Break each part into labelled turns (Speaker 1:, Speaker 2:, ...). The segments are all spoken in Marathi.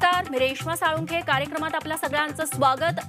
Speaker 1: नमस्कार मी रेश्मा साळुंखे कार्यक्रमात आपल्या सगळ्यांचं स्वागत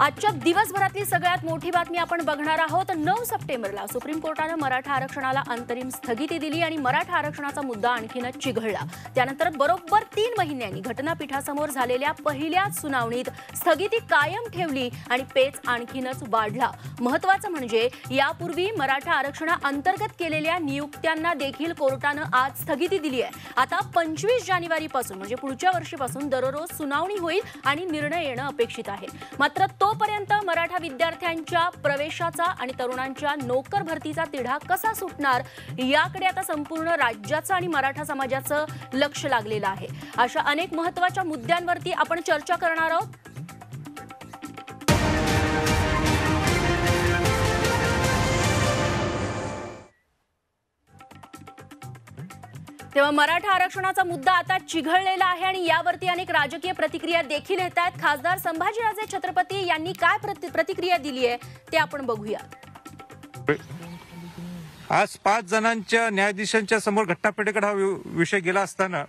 Speaker 1: आजच्या दिवसभरातली सगळ्यात मोठी बातमी आपण बघणार आहोत नऊ सप्टेंबरला सुप्रीम कोर्टानं मराठा आरक्षणाला अंतरिम स्थगिती दिली आणि मराठा आरक्षणाचा मुद्दा आणखीनच चिघळला त्यानंतर बरोबर तीन महिन्यांनी घटनापीठासमोर झालेल्या पहिल्याच सुनावणीत स्थगिती कायम ठेवली आणि पेच आणखीनच वाढला महत्वाचं म्हणजे यापूर्वी मराठा आरक्षणा अंतर्गत केलेल्या नियुक्त्यांना देखील कोर्टानं आज स्थगिती दिली आहे आता पंचवीस जानेवारीपासून म्हणजे पुढच्या वर्षीपासून दररोज सुनावणी होईल आणि निर्णय येणं अपेक्षित आहे मात्र तो तोपर्यंत मराठा विद्यार्थ्यांच्या प्रवेशाचा आणि तरुणांच्या नोकर भरतीचा तिढा कसा सुटणार याकडे आता संपूर्ण राज्याचं आणि मराठा समाजाचं लक्ष लागलेलं आहे अशा अनेक महत्वाच्या मुद्द्यांवरती आपण चर्चा करणार आहोत तेव्हा मराठा आरक्षणाचा मुद्दा आता चिघळलेला आहे आणि यावरती अनेक राजकीय प्रतिक्रिया देखील येत आहेत खासदार संभाजीराजे छत्रपती यांनी काय प्रतिक्रिया दिली आहे ते आपण बघूया
Speaker 2: आज पाच जणांच्या न्यायाधीशांच्या समोर घटनापीठेकडे हा विषय गेला असताना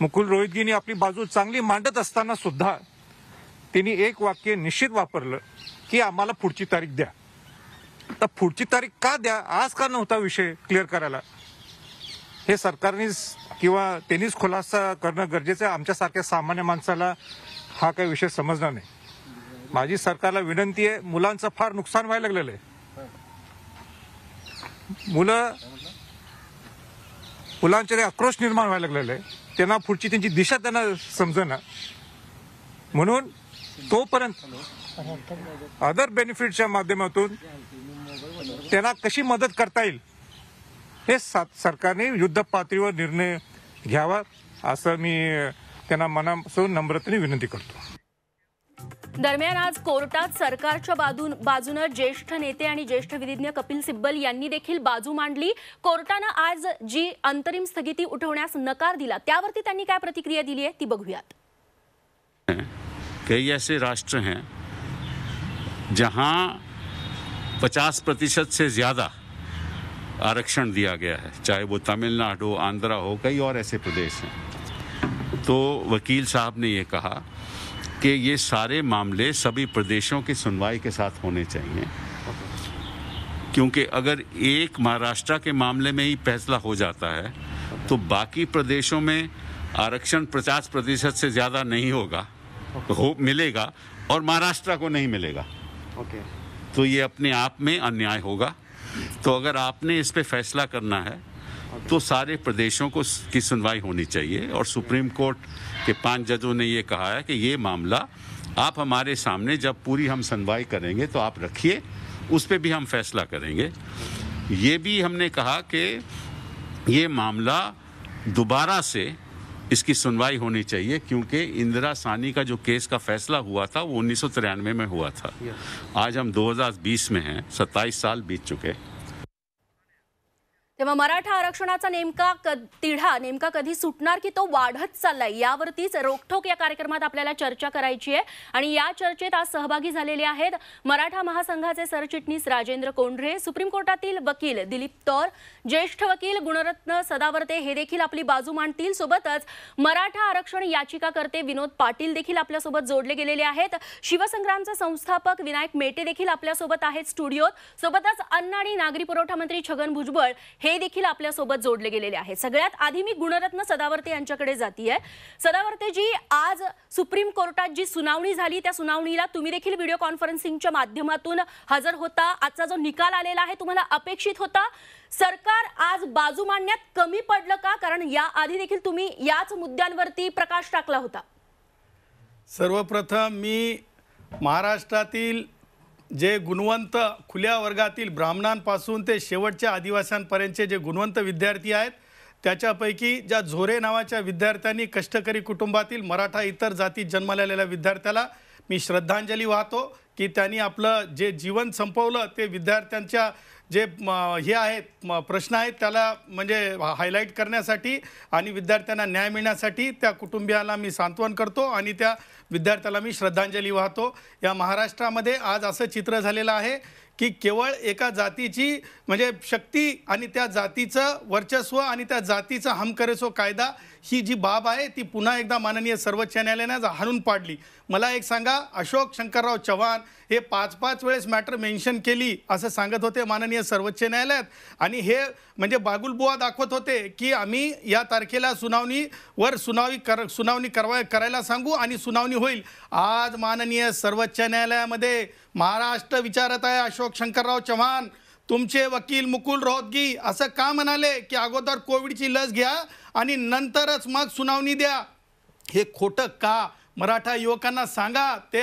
Speaker 2: मुकुल रोहितगींनी आपली बाजू चांगली मांडत असताना सुद्धा त्यांनी एक वाक्य निश्चित वापरलं की आम्हाला पुढची तारीख द्या तर पुढची तारीख का द्या आज का नव्हता विषय क्लिअर करायला हे सरकारनेच किंवा त्यांनीच खुलासा करणं गरजेचं आहे आमच्यासारख्या सामान्य माणसाला हा काही विषय समजणार नाही माझी सरकारला विनंती आहे मुलांचं फार नुकसान व्हायला लागलेलं आहे मुलं मुलांच्या आक्रोश निर्माण व्हायला लागलेलं आहे त्यांना पुढची त्यांची दिशा त्यांना समजणं म्हणून तोपर्यंत अदर बेनिफिटच्या माध्यमातून त्यांना कशी मदत करता येईल हे सरकारने युद्ध पातळीवर निर्णय घ्यावा असं मी त्यांना मनापासून नम्रतेने विनंती करतो
Speaker 1: दरम्यान आज कोर्टात सरकारच्या बाजूनं ज्येष्ठ नेते आणि ज्येष्ठ विधिज्ञ कपिल सिब्बल यांनी देखील बाजू मांडली कोर्टानं आज जी अंतरिम स्थगिती उठवण्यास नकार दिला त्यावरती त्यांनी काय प्रतिक्रिया दिली आहे ती बघूयात
Speaker 3: कई असे राष्ट्र हैं जहां 50 प्रतिशत से ज़्यादा आरक्षण दिया गया है चाहे वो तमिलनाडु आंध्रा हो कई और ऐसे प्रदेश हैं तो वकील साहब ने ये कहा कि ये सारे मामले सभी प्रदेशों की सुनवाई के साथ होने चाहिए क्योंकि अगर एक महाराष्ट्र के मामले में ही फैसला हो जाता है तो बाकी प्रदेशों में आरक्षण पचास प्रतिशत से ज़्यादा नहीं होगा हो मिलेगा और महाराष्ट्र को नहीं मिलेगा ओके तो ये अपने आप में अन्याय होगा तो अगर आपने इस पर फैसला करना है तो सारे प्रदेशों को की सुनवाई होनी चाहिए और सुप्रीम कोर्ट के पांच जजों ने ये कहा है कि ये मामला आप हमारे सामने जब पूरी हम सुनवाई करेंगे तो आप रखिए उस पर भी हम फैसला करेंगे ये भी हमने कहा कि ये मामला दोबारा से इसकी सुनवाई होनी चाहिए क्योंकि इंदिरा सानी का जो केस का फैसला हुआ था वो उन्नीस में हुआ था आज हम 2020 में हैं 27 साल बीत चुके हैं
Speaker 1: तेव्हा मराठा आरक्षणाचा नेमका तिढा नेमका कधी सुटणार की तो वाढत चाललाय यावरतीच रोखोक या कार्यक्रमात आपल्याला चर्चा करायची आहे आणि या चर्चेत आज सहभागी झालेले आहेत मराठा महासंघाचे सरचिटणीस राजेंद्र कोंढरे सुप्रीम कोर्टातील वकील दिलीप तौर ज्येष्ठ वकील गुणरत्न सदावर्ते हे देखील आपली बाजू मांडतील सोबतच मराठा आरक्षण याचिकाकर्ते विनोद पाटील देखील आपल्यासोबत जोडले गेलेले आहेत शिवसंग्रामचे संस्थापक विनायक मेटे देखील आपल्यासोबत आहेत स्टुडिओत सोबतच अन्न आणि नागरी पुरवठा मंत्री छगन भुजबळ हे देखील आपल्यासोबत जोडले गेलेले आहेत सगळ्यात आधी मी गुणरत्न सदावर्ते यांच्याकडे जातीय जी आज सुप्रीम कोर्टात जी सुनावणी झाली त्या सुनावणीला तुम्ही देखील व्हिडिओ कॉन्फरन्सिंगच्या माध्यमातून हजर होता आजचा जो निकाल आलेला आहे तुम्हाला अपेक्षित होता सरकार आज बाजू मांडण्यात कमी पडलं का कारण या आधी देखील तुम्ही याच मुद्द्यांवरती प्रकाश टाकला होता
Speaker 4: सर्वप्रथम मी महाराष्ट्रातील जे गुणवंत खुल्या वर्गातील ब्राह्मणांपासून ते शेवटच्या आदिवाशांपर्यंतचे जे गुणवंत विद्यार्थी आहेत त्याच्यापैकी ज्या झोरे नावाच्या विद्यार्थ्यांनी कष्टकरी कुटुंबातील मराठा इतर जातीत जन्मलेल्या विद्यार्थ्याला मी श्रद्धांजली वाहतो की त्यांनी आपलं जे जीवन संपवलं ते विद्यार्थ्यांच्या जे हे आहेत प्रश्न आहेत त्याला म्हणजे हायलाईट करण्यासाठी आणि विद्यार्थ्यांना न्याय मिळण्यासाठी त्या कुटुंबियाला मी सांत्वन करतो आणि त्या विद्यार्थ्याला मी श्रद्धांजली वाहतो या महाराष्ट्रामध्ये आज असं चित्र झालेलं आहे की केवळ एका जातीची म्हणजे शक्ती आणि त्या जातीचं वर्चस्व आणि त्या जातीचा हमकरेसो कायदा ही जी बाब आहे ती पुन्हा एकदा माननीय सर्वोच्च न्यायालयानं हाणून पाडली मला एक सांगा अशोक शंकरराव चव्हाण हे पाच पाच वेळेस मॅटर मेन्शन केली असं सांगत होते माननीय सर्वोच्च न्यायालयात आणि हे म्हणजे बागुलबुवा दाखवत होते की आम्ही या तारखेला सुनावणीवर सुनावणी कर सुनावणी करवाय करायला सांगू आणि सुनावणी होईल आज माननीय सर्वोच्च न्यायालयामध्ये महाराष्ट्र विचारत आहे अशोक शंकरराव चव्हाण तुमचे वकील मुकुल रोहतगी असं का म्हणाले की अगोदर कोविडची लस घ्या आणि नंतरच मग सुनावणी द्या हे खोटं का मराठा युवकांना सांगा ते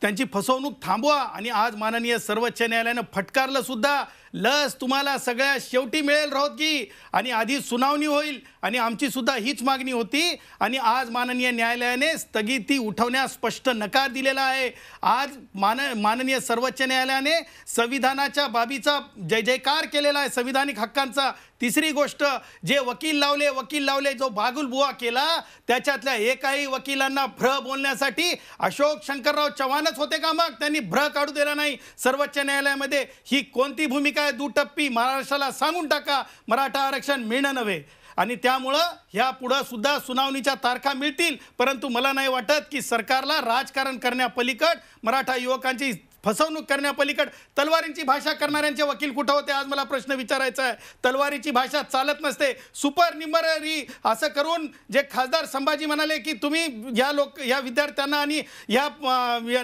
Speaker 4: त्यांची फसवणूक थांबवा आणि आज माननीय सर्वोच्च न्यायालयानं फटकारलं सुद्धा लस तुम्हाला सगळ्या शेवटी मिळेल राहोत की आणि आधी सुनावणी होईल आणि आमची सुद्धा हीच मागणी होती आणि आज माननीय न्यायालयाने स्थगिती उठवण्यास स्पष्ट नकार दिलेला आहे आज मान माननीय सर्वोच्च न्यायालयाने संविधानाच्या बाबीचा जय जयकार केलेला आहे संविधानिक हक्कांचा तिसरी गोष्ट जे वकील लावले वकील लावले जो बागुलबुवा केला त्याच्यातल्या एकाही वकिलांना भ्र बोलण्यासाठी अशोक शंकरराव चव्हाणच होते का मग त्यांनी भ्र काढू दिला नाही सर्वोच्च न्यायालयामध्ये ही कोणती भूमिका काय दुटप्पी महाराष्ट्राला सांगून टाका मराठा आरक्षण मिळणं नव्हे आणि त्यामुळं ह्या पुढं सुद्धा सुनावणीच्या तारखा मिळतील परंतु मला नाही वाटत की सरकारला राजकारण करण्यापलीकड मराठा युवकांची फसवणूक करण्यापलीकड तलवारींची भाषा करणाऱ्यांचे वकील कुठं होते आज मला प्रश्न विचारायचा आहे तलवारीची भाषा चालत नसते सुपर निमररी असं करून जे खासदार संभाजी म्हणाले की तुम्ही या लोक या विद्यार्थ्यांना आणि या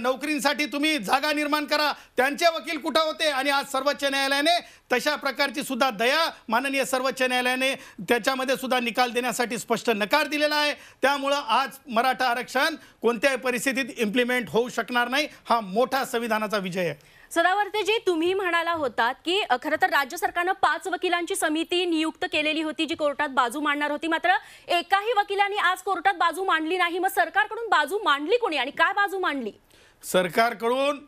Speaker 4: नोकरींसाठी तुम्ही जागा निर्माण करा त्यांचे वकील कुठं होते आणि आज सर्वोच्च न्यायालयाने तशा प्रकारची सुद्धा दया माननीय सर्वोच्च न्यायालयाने त्याच्यामध्ये सुद्धा निकाल देण्यासाठी स्पष्ट नकार दिलेला आहे त्यामुळं आज मराठा आरक्षण कोणत्याही परिस्थितीत इम्प्लिमेंट होऊ शकणार नाही हा मोठा संविधानाचा विजय आहे
Speaker 1: सदावर्तेजी तुम्ही म्हणाला होता की खरं तर राज्य सरकारनं पाच वकिलांची समिती नियुक्त केलेली होती जी कोर्टात बाजू मांडणार होती मात्र एकाही वकिलांनी आज कोर्टात बाजू मांडली नाही मग सरकारकडून बाजू मांडली कोणी आणि काय बाजू मांडली
Speaker 4: सरकारकडून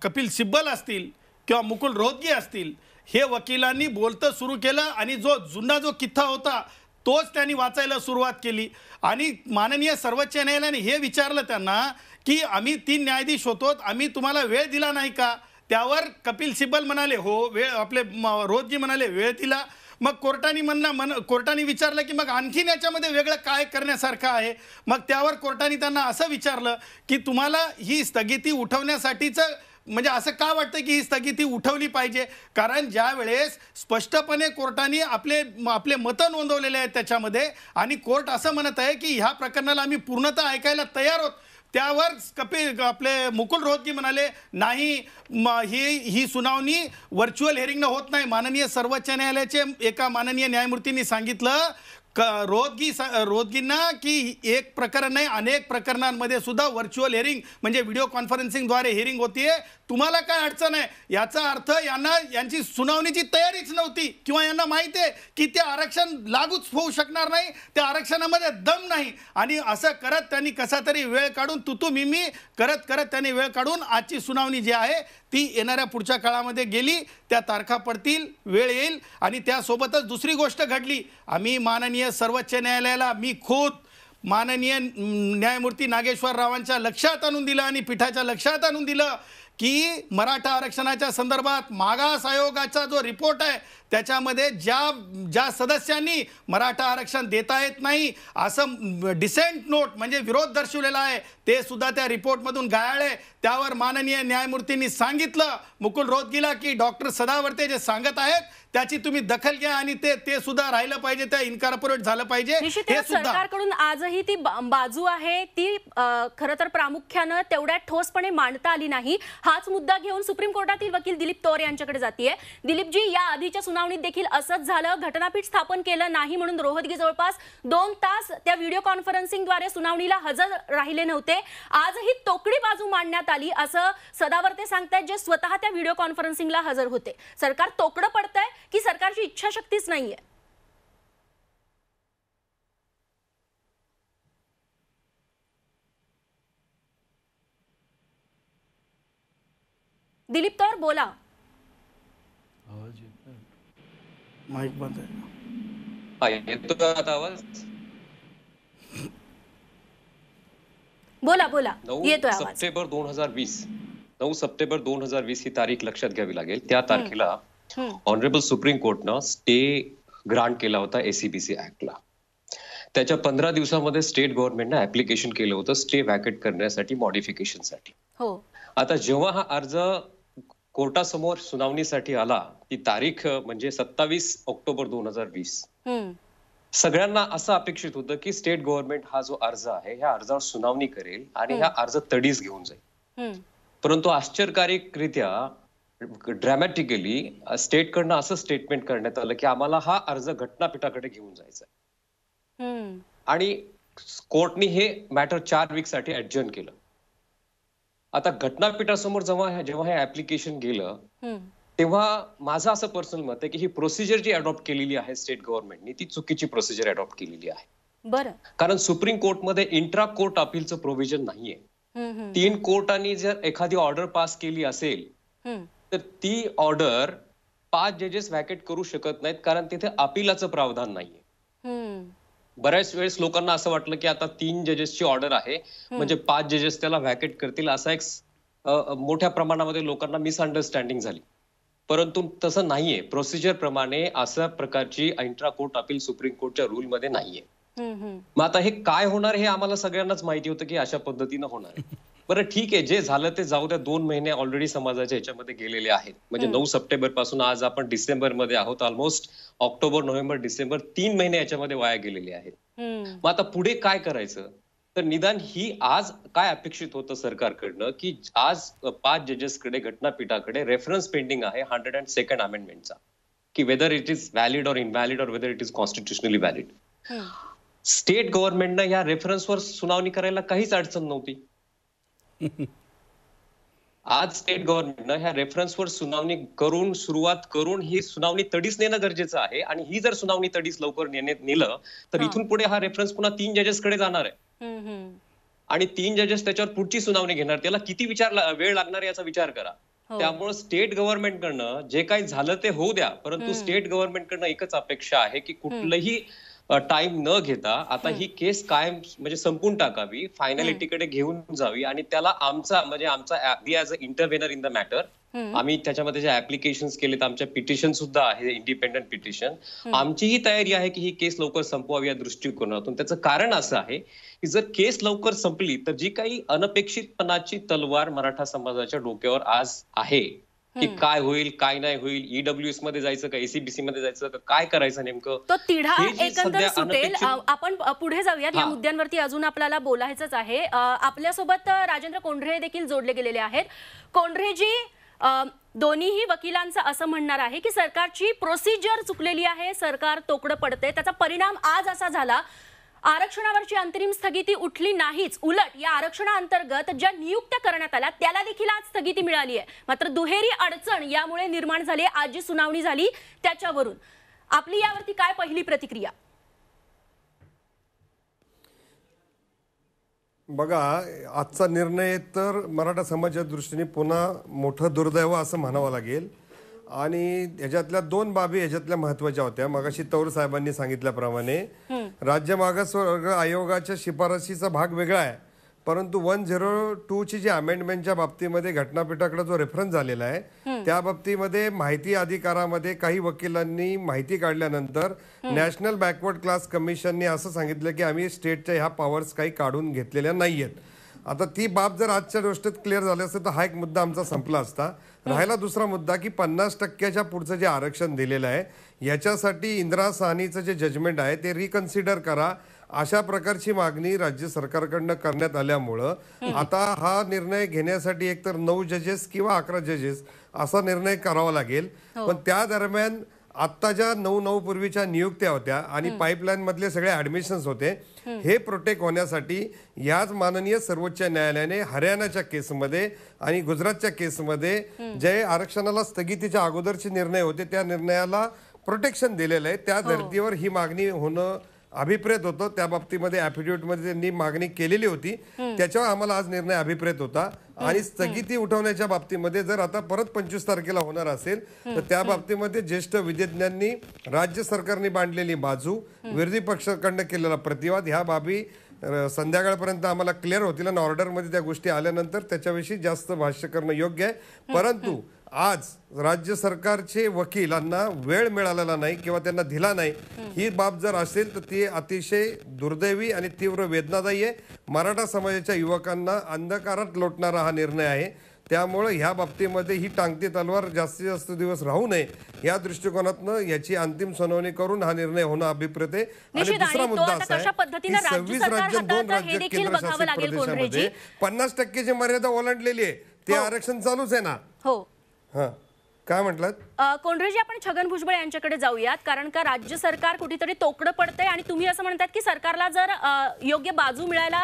Speaker 4: कपिल सिब्बल असतील किंवा मुकुल रोहतगी असतील हे वकिलांनी बोलतं सुरू केलं आणि जो जुना जो किथा होता तोच त्यांनी वाचायला सुरुवात केली आणि माननीय सर्वोच्च न्यायालयाने हे विचारलं त्यांना की आम्ही तीन न्यायाधीश होतो आम्ही तुम्हाला वेळ दिला नाही का त्यावर कपिल सिब्बल म्हणाले हो वेळ आपले रोहतजी म्हणाले वेळ दिला मग कोर्टाने म्हणला मन कोर्टाने विचारलं की मग आणखीन याच्यामध्ये वेगळं काय करण्यासारखं आहे मग त्यावर कोर्टाने त्यांना असं विचारलं की तुम्हाला ही स्थगिती उठवण्यासाठीचं म्हणजे असं का वाटतं की ही स्थगिती उठवली पाहिजे कारण ज्या वेळेस स्पष्टपणे कोर्टाने आपले आपले मतं नोंदवलेले आहेत त्याच्यामध्ये आणि कोर्ट असं म्हणत आहे की ह्या प्रकरणाला आम्ही पूर्णतः ऐकायला तयार आहोत त्यावर कपिल आपले मुकुल रोहतगी म्हणाले नाही ही ही सुनावणी व्हर्च्युअल हेअरिंगनं होत नाही माननीय सर्वोच्च न्यायालयाचे एका माननीय न्यायमूर्तींनी सांगितलं क रोहतगी सा रोहतगींना की एक प्रकरण नाही अनेक प्रकरणांमध्ये सुद्धा व्हर्च्युअल हेअरिंग म्हणजे व्हिडिओ कॉन्फरन्सिंगद्वारे होती आहे तुम्हाला काय अडचण आहे याचा अर्थ यांना यांची सुनावणीची तयारीच नव्हती किंवा यांना माहिती आहे की ते आरक्षण लागूच होऊ शकणार नाही त्या आरक्षणामध्ये दम नाही आणि असं करत त्यांनी कसा तरी वेळ काढून तुतू मी करत करत त्यांनी वेळ काढून आजची सुनावणी जी आहे ती येणाऱ्या पुढच्या काळामध्ये गेली त्या तारखा पडतील वेळ येईल आणि त्यासोबतच दुसरी गोष्ट घडली आम्ही माननीय सर्वोच्च न्यायालयाला मी खोत माननीय न्यायमूर्ती नागेश्वर रावांच्या लक्षात आणून दिलं आणि पीठाच्या लक्षात आणून दिलं की मराठा आरक्षणाच्या संदर्भात मागास आयोगाचा जो रिपोर्ट आहे त्याच्यामध्ये ज्या ज्या सदस्यांनी मराठा आरक्षण देता येत नाही असं डिसेंट नोट म्हणजे विरोध दर्शवलेला आहे ते सुद्धा त्या रिपोर्टमधून गायाळ आहे त्यावर माननीय न्यायमूर्तींनी सांगितलं मुकुल रोहतगीला की डॉक्टर सदावर्ते जे सांगत आहेत त्याची तुम्ही दखल घ्या आणि ते ते सुद्धा राहिलं पाहिजे त्या इनकॉर्पोरेट झालं पाहिजे सरकारकडून
Speaker 1: आजही ती बाजू आहे ती खर तर प्रामुख्यानं तेवढ्या ठोसपणे मांडता आली नाही हाच मुद्दा घेऊन सुप्रीम कोर्टातील वकील दिलीप तोर यांच्याकडे जातीये दिलीपजी या आधीच्या सुनावणीत देखील असंच झालं घटनापीठ स्थापन केलं नाही म्हणून रोहतगी जवळपास दोन तास त्या व्हिडिओ कॉन्फरन्सिंगद्वारे सुनावणीला हजर राहिले नव्हते आजही तोकडी बाजू मांडण्यात आली असं सदावर्ते सांगतायत जे स्वतः त्या व्हिडिओ कॉन्फरन्सिंगला हजर होते सरकार तोकडं पडतंय की सरकारची इच्छाशक्तीच नाहीये दिलीप तौर बोला
Speaker 4: माइक बंद
Speaker 5: आता आवाज
Speaker 1: बोला बोला येतोय
Speaker 5: सप्टेंबर दोन हजार वीस नऊ सप्टेंबर दोन हजार वीस ही तारीख लक्षात घ्यावी लागेल त्या तारखेला ऑनरेबल सुप्रीम कोर्टनं स्टे ग्रांट केला होता एसीबीसी ऍक्टला त्याच्या पंधरा दिवसामध्ये स्टेट गव्हर्नमेंटनं ऍप्लिकेशन केलं होतं स्टे व्हॅकेट करण्यासाठी मॉडिफिकेशनसाठी हो आता जेव्हा हा अर्ज कोर्टासमोर सुनावणीसाठी आला ती तारीख म्हणजे सत्तावीस ऑक्टोबर दोन हजार वीस सगळ्यांना असं अपेक्षित होतं की स्टेट गव्हर्नमेंट हा जो अर्ज आहे ह्या अर्जावर सुनावणी करेल आणि हा अर्ज तडीच घेऊन
Speaker 6: जाईल
Speaker 5: परंतु आश्चर्यकारिकरित्या ड्रॅमॅटिकली स्टेटकडनं असं स्टेटमेंट करण्यात आलं की आम्हाला हा अर्ज घटनापीठाकडे घेऊन जायचा आहे आणि कोर्टनी हे मॅटर चार वीक साठी ऍडजर्न केलं आता घटनापीठासमोर जेव्हा जेव्हा हे ऍप्लिकेशन गेलं तेव्हा माझं असं पर्सनल मत आहे की ही प्रोसिजर जी अडॉप्ट केलेली आहे स्टेट गव्हर्नमेंटनी ती चुकीची प्रोसिजर अडॉप्ट केलेली आहे बरं कारण सुप्रीम कोर्टमध्ये इंट्रा कोर्ट अपीलचं प्रोव्हिजन नाहीये तीन कोर्टांनी जर एखादी ऑर्डर पास केली असेल तर ती ऑर्डर पाच जजेस व्हॅकेट करू शकत नाहीत कारण तिथे अपिलाचं प्रावधान नाहीये बऱ्याच वेळेस लोकांना असं वाटलं की आता तीन जजेसची ऑर्डर आहे म्हणजे पाच जजेस त्याला व्हॅकेट करतील असा एक मोठ्या प्रमाणामध्ये लोकांना मिसअंडरस्टँडिंग झाली परंतु तसं नाहीये प्रोसिजर प्रमाणे अशा प्रकारची इंट्रा कोर्ट अपील सुप्रीम कोर्टच्या रूलमध्ये नाहीये मग आता हे काय होणार हे आम्हाला सगळ्यांनाच माहिती होतं की अशा पद्धतीनं होणार आहे बरं ठीक आहे जे झालं ते जाऊ द्या दोन महिने ऑलरेडी समाजाच्या ह्याच्यामध्ये गेलेले आहेत म्हणजे नऊ सप्टेंबर पासून आज आपण डिसेंबर मध्ये आहोत ऑलमोस्ट ऑक्टोबर नोव्हेंबर डिसेंबर तीन महिने याच्यामध्ये वाया गेलेले आहेत मग आता पुढे काय करायचं तर निदान ही आज काय अपेक्षित होतं सरकारकडनं की आज पाच जजेसकडे घटनापीठाकडे रेफरन्स पेंडिंग आहे हंड्रेड अँड सेकंड अमेंडमेंटचा की whether it is valid or invalid or whether it is constitutionally valid state गव्हर्नमेंटनं या रेफरन्सवर सुनावणी करायला काहीच अडचण नव्हती आज स्टेट गव्हर्नमेंटनं ह्या रेफरन्सवर सुनावणी करून सुरुवात करून ही सुनावणी तडीच नेणं गरजेचं आहे आणि ही जर सुनावणी तडीच लवकर नेण्यात नेलं तर इथून पुढे हा रेफरन्स पुन्हा तीन जजेसकडे जाणार
Speaker 6: आहे
Speaker 5: आणि तीन जजेस त्याच्यावर पुढची सुनावणी घेणार त्याला किती विचार वेळ लागणार याचा विचार करा त्यामुळे स्टेट गव्हर्नमेंट कडनं जे काही झालं ते होऊ द्या परंतु स्टेट कडनं एकच अपेक्षा आहे की कुठलंही टाइम न घेता आता ही केस कायम म्हणजे संपून टाकावी कडे घेऊन जावी आणि त्याला आमचा म्हणजे आमचा as a intervener in the matter आम्ही त्याच्यामध्ये जे ऍप्लिकेशन केलेत आमच्या पिटिशन सुद्धा आहे इंडिपेंडंट पिटिशन आमचीही तयारी आहे की ही केस लवकर संपवावी या दृष्टिकोनातून त्याचं कारण असं आहे की जर केस लवकर संपली तर जी काही अनपेक्षितपणाची तलवार मराठा समाजाच्या डोक्यावर आज आहे की काय होईल काय नाही होईल ईडब्ल्यूएस e मध्ये जायचं का एसीबीसी मध्ये जायचं का काय करायचं नेमकं
Speaker 1: तो तिढा एकंदर सुटेल आपण पुढे जाऊयात या मुद्द्यांवरती अजून आपल्याला बोलायचंच आहे आपल्यासोबत राजेंद्र कोंढरे देखील जोडले गेलेले आहेत कोंढरेजी दोन्हीही वकिलांचं असं म्हणणार आहे की सरकारची प्रोसिजर चुकलेली आहे सरकार तोकडं पडते त्याचा परिणाम आज असा झाला आरक्षणावरची अंतरिम स्थगिती उठली नाहीच उलट या आरक्षणाअंतर्गत ज्या नियुक्त्या करण्यात आल्या त्याला देखील आज स्थगिती मिळाली आहे मात्र दुहेरी अडचण यामुळे निर्माण झाली आज जी सुनावणी झाली त्याच्यावरून आपली यावरती काय पहिली प्रतिक्रिया
Speaker 7: बघा आजचा निर्णय तर मराठा समाजाच्या दृष्टीने पुन्हा मोठं दुर्दैव असं म्हणावं लागेल आणि ह्याच्यातल्या दोन बाबी ह्याच्यातल्या महत्वाच्या होत्या मगाशी तौर साहेबांनी सांगितल्याप्रमाणे राज्य मागासवर्ग आयोगाच्या शिफारशीचा भाग वेगळा आहे परंतु वन झिरो टू ची जी अमेंडमेंटच्या बाबतीमध्ये घटनापीठाकडे जो रेफरन्स झालेला आहे त्या बाबतीमध्ये माहिती अधिकारामध्ये काही वकिलांनी माहिती काढल्यानंतर नॅशनल बॅकवर्ड क्लास कमिशनने असं सांगितलं की आम्ही स्टेटच्या ह्या पॉवर्स काही काढून घेतलेल्या नाहीयेत आता ती बाब जर आजच्या गोष्टीत क्लिअर झाली असते तर हा एक मुद्दा आमचा संपला असता राहिला दुसरा मुद्दा की पन्नास टक्क्याच्या पुढचं जे आरक्षण दिलेलं आहे याच्यासाठी इंदिरा साहनीचं जे जजमेंट आहे ते रिकन्सिडर करा अशा प्रकारची मागणी राज्य सरकारकडनं करण्यात आल्यामुळं आता हा निर्णय घेण्यासाठी एकतर नऊ जजेस किंवा अकरा जजेस असा निर्णय करावा लागेल हो. पण त्या दरम्यान आत्ता ज्या नऊ नऊ पूर्वीच्या नियुक्त्या होत्या आणि पाईपलाईनमधले मधले सगळे ॲडमिशन्स होते हे प्रोटेक्ट होण्यासाठी याच माननीय सर्वोच्च न्यायालयाने हरियाणाच्या केसमध्ये आणि गुजरातच्या केसमध्ये जे आरक्षणाला स्थगितीच्या अगोदरचे निर्णय होते त्या निर्णयाला प्रोटेक्शन दिलेलं आहे त्या हो. धर्तीवर ही मागणी होणं अभिप्रेत होतो त्या बाबतीमध्ये ॲफिडेव्हिटमध्ये त्यांनी मागणी केलेली होती त्याच्यावर आम्हाला आज निर्णय अभिप्रेत होता आणि स्थगिती उठवण्याच्या बाबतीमध्ये जर आता परत पंचवीस तारखेला होणार असेल तर त्या बाबतीमध्ये ज्येष्ठ विधिज्ञांनी राज्य सरकारने बांधलेली बाजू विरोधी पक्षाकडनं केलेला प्रतिवाद ह्या बाबी संध्याकाळपर्यंत आम्हाला क्लिअर होतील आणि ऑर्डरमध्ये त्या गोष्टी आल्यानंतर त्याच्याविषयी जास्त भाष्य करणं योग्य आहे परंतु आज राज्य सरकारचे वकिलांना वेळ मिळालेला नाही किंवा त्यांना दिला नाही ही बाब जर असेल तर ती अतिशय दुर्दैवी आणि तीव्र वेदनादायी आहे मराठा समाजाच्या युवकांना अंधकारात लोटणारा हा निर्णय आहे त्यामुळं ह्या बाबतीमध्ये ही टांगती तलवार जास्तीत जास्त दिवस राहू नये या दृष्टिकोनातनं याची अंतिम सुनावणी करून हा निर्णय होणं अभिप्रेत आहे आणि दुसरा मुद्दा असा आहे की सव्वीस राज्य दोन राज्य केंद्रशासित प्रदेशामध्ये पन्नास टक्केची मर्यादा ओलांडलेली आहे ते हो. आरक्षण चालूच आहे ना हो हां काय म्हटलात
Speaker 1: कोंढरेजी आपण छगन भुजबळ यांच्याकडे जाऊयात कारण का राज्य सरकार कुठेतरी तोकडं पडतंय आणि तुम्ही असं म्हणतात की सरकारला जर योग्य बाजू मिळायला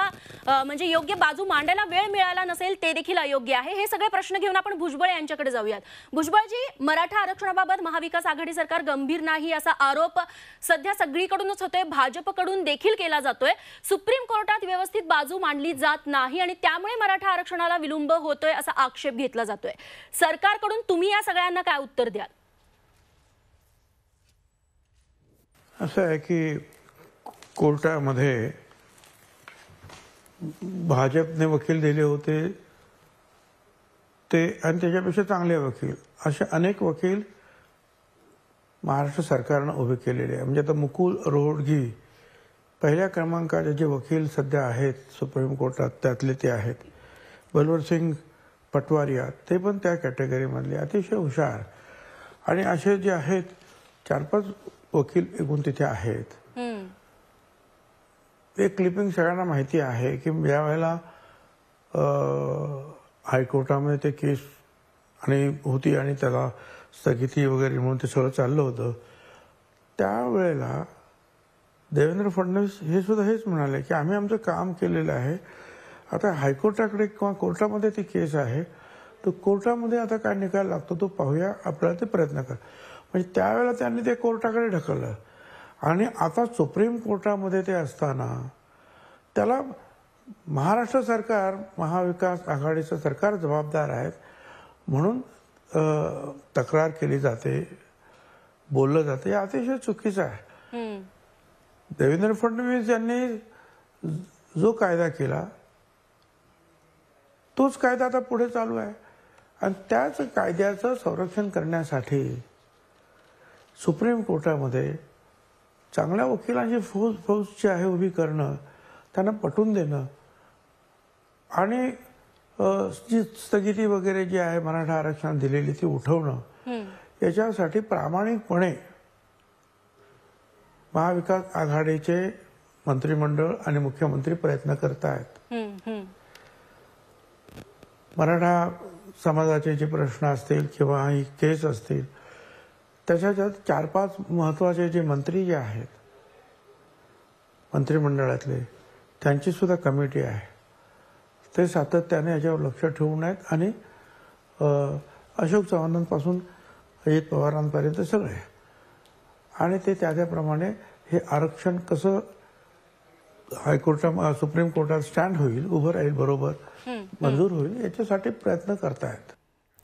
Speaker 1: म्हणजे योग्य बाजू मांडायला वेळ मिळाला नसेल ते देखील अयोग्य आहे हे सगळे प्रश्न घेऊन आपण भुजबळ यांच्याकडे जाऊयात भुजबळजी मराठा आरक्षणाबाबत महाविकास आघाडी सरकार गंभीर नाही असा आरोप सध्या सगळीकडूनच होतोय भाजपकडून देखील केला जातोय सुप्रीम कोर्टात व्यवस्थित बाजू मांडली जात नाही आणि त्यामुळे मराठा आरक्षणाला विलंब होतोय असा आक्षेप घेतला जातोय सरकारकडून तुम्ही या सगळ्यांना काय उत्तर द्या
Speaker 8: असं आहे की कोर्टामध्ये भाजपने वकील दिले होते ते आणि त्याच्यापेक्षा चांगले वकील असे अनेक वकील महाराष्ट्र सरकारनं उभे केलेले आहे म्हणजे आता मुकुल रोडगी पहिल्या क्रमांकाचे जे वकील सध्या आहेत सुप्रीम कोर्टात त्यातले ते आहेत बलवर सिंग पटवारिया ते पण त्या कॅटेगरीमधले अतिशय हुशार आणि असे जे आहेत चार पाच वकील एकूण तिथे आहेत एक क्लिपिंग सगळ्यांना माहिती आहे की या वेळेला हायकोर्टामध्ये ते केस आणि होती आणि त्याला स्थगिती वगैरे म्हणून ते सगळं चाललं होतं त्यावेळेला देवेंद्र फडणवीस हे सुद्धा हेच म्हणाले की आम्ही आमचं काम केलेलं आहे आता हायकोर्टाकडे किंवा कोर्टामध्ये ती केस आहे तर कोर्टामध्ये आता काय निकाल लागतो तो पाहूया आपल्याला ते प्रयत्न करा म्हणजे त्यावेळेला त्यांनी ते कोर्टाकडे ढकललं आणि आता सुप्रीम कोर्टामध्ये ते असताना त्याला महाराष्ट्र सरकार महाविकास आघाडीचं सरकार जबाबदार आहे म्हणून तक्रार केली जाते बोललं जाते हे अतिशय चुकीचं आहे देवेंद्र फडणवीस यांनी जो कायदा केला तोच कायदा आता पुढे चालू आहे आणि त्याच कायद्याचं संरक्षण करण्यासाठी सुप्रीम कोर्टामध्ये चांगल्या वकिलांची फौज फौज जी आहे उभी करणं त्यांना पटून देणं आणि जी स्थगिती वगैरे जी आहे मराठा आरक्षण दिलेली ती उठवणं याच्यासाठी प्रामाणिकपणे महाविकास आघाडीचे मंत्रिमंडळ आणि मुख्यमंत्री प्रयत्न करत
Speaker 6: आहेत
Speaker 8: मराठा समाजाचे जे प्रश्न असतील किंवा ही केस असतील त्याच्यात चार पाच महत्वाचे जे मंत्री जे आहेत मंत्रिमंडळातले त्यांची सुद्धा कमिटी आहे ते सातत्याने याच्यावर लक्ष ठेवून आहेत आणि अशोक चव्हाणांपासून अजित पवारांपर्यंत सगळे आणि ते त्या त्याप्रमाणे हे आरक्षण कसं हायकोर्टा सुप्रीम कोर्टात स्टँड होईल उभं राहील बरोबर मंजूर होईल याच्यासाठी प्रयत्न करतायत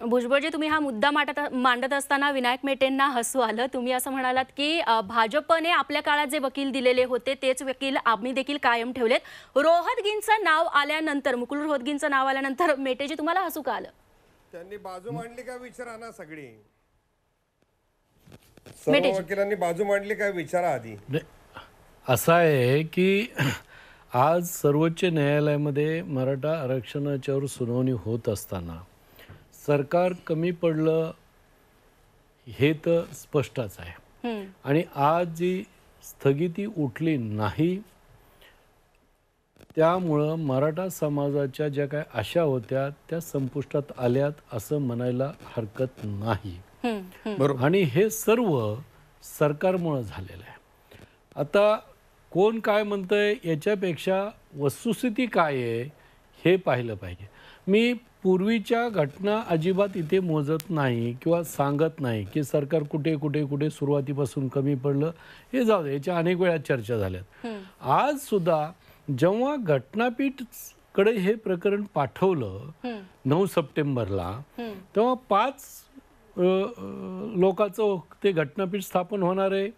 Speaker 1: भुजबळजी तुम्ही हा मुद्दा मांडत मांडत असताना विनायक मेटेंना हसू आलं तुम्ही असं म्हणालात की भाजपने आपल्या काळात जे वकील दिलेले होते तेच वकील आम्ही देखील कायम ठेवलेत रोहतगींचं नाव आल्यानंतर मुकुल रोहतगींचं नाव आल्यानंतर मेटेजी तुम्हाला हसू का आलं
Speaker 7: त्यांनी बाजू मांडली का विचारा ना सगळी वकिलांनी बाजू मांडली का विचारा आधी
Speaker 9: असं आहे की आज सर्वोच्च न्यायालयामध्ये मराठा आरक्षणाच्यावर सुनावणी होत असताना सरकार कमी पडलं हे तर स्पष्टच आहे आणि आज जी स्थगिती उठली नाही त्यामुळं मराठा समाजाच्या ज्या काही आशा होत्या त्या संपुष्टात आल्यात असं म्हणायला हरकत नाही बरोबर आणि हे सर्व सरकारमुळं झालेलं आहे आता कोण काय म्हणतंय याच्यापेक्षा वस्तुस्थिती काय आहे हे पाहिलं पाहिजे मी पूर्वीच्या घटना अजिबात इथे मोजत नाही किंवा सांगत नाही की सरकार कुठे कुठे कुठे सुरुवातीपासून कमी पडलं हे जाऊ दे याच्या अनेक वेळा चर्चा झाल्यात आज सुद्धा जेव्हा घटनापीठ कडे हे प्रकरण पाठवलं नऊ सप्टेंबरला तेव्हा पाच लोकांचं ते घटनापीठ स्थापन होणार आहे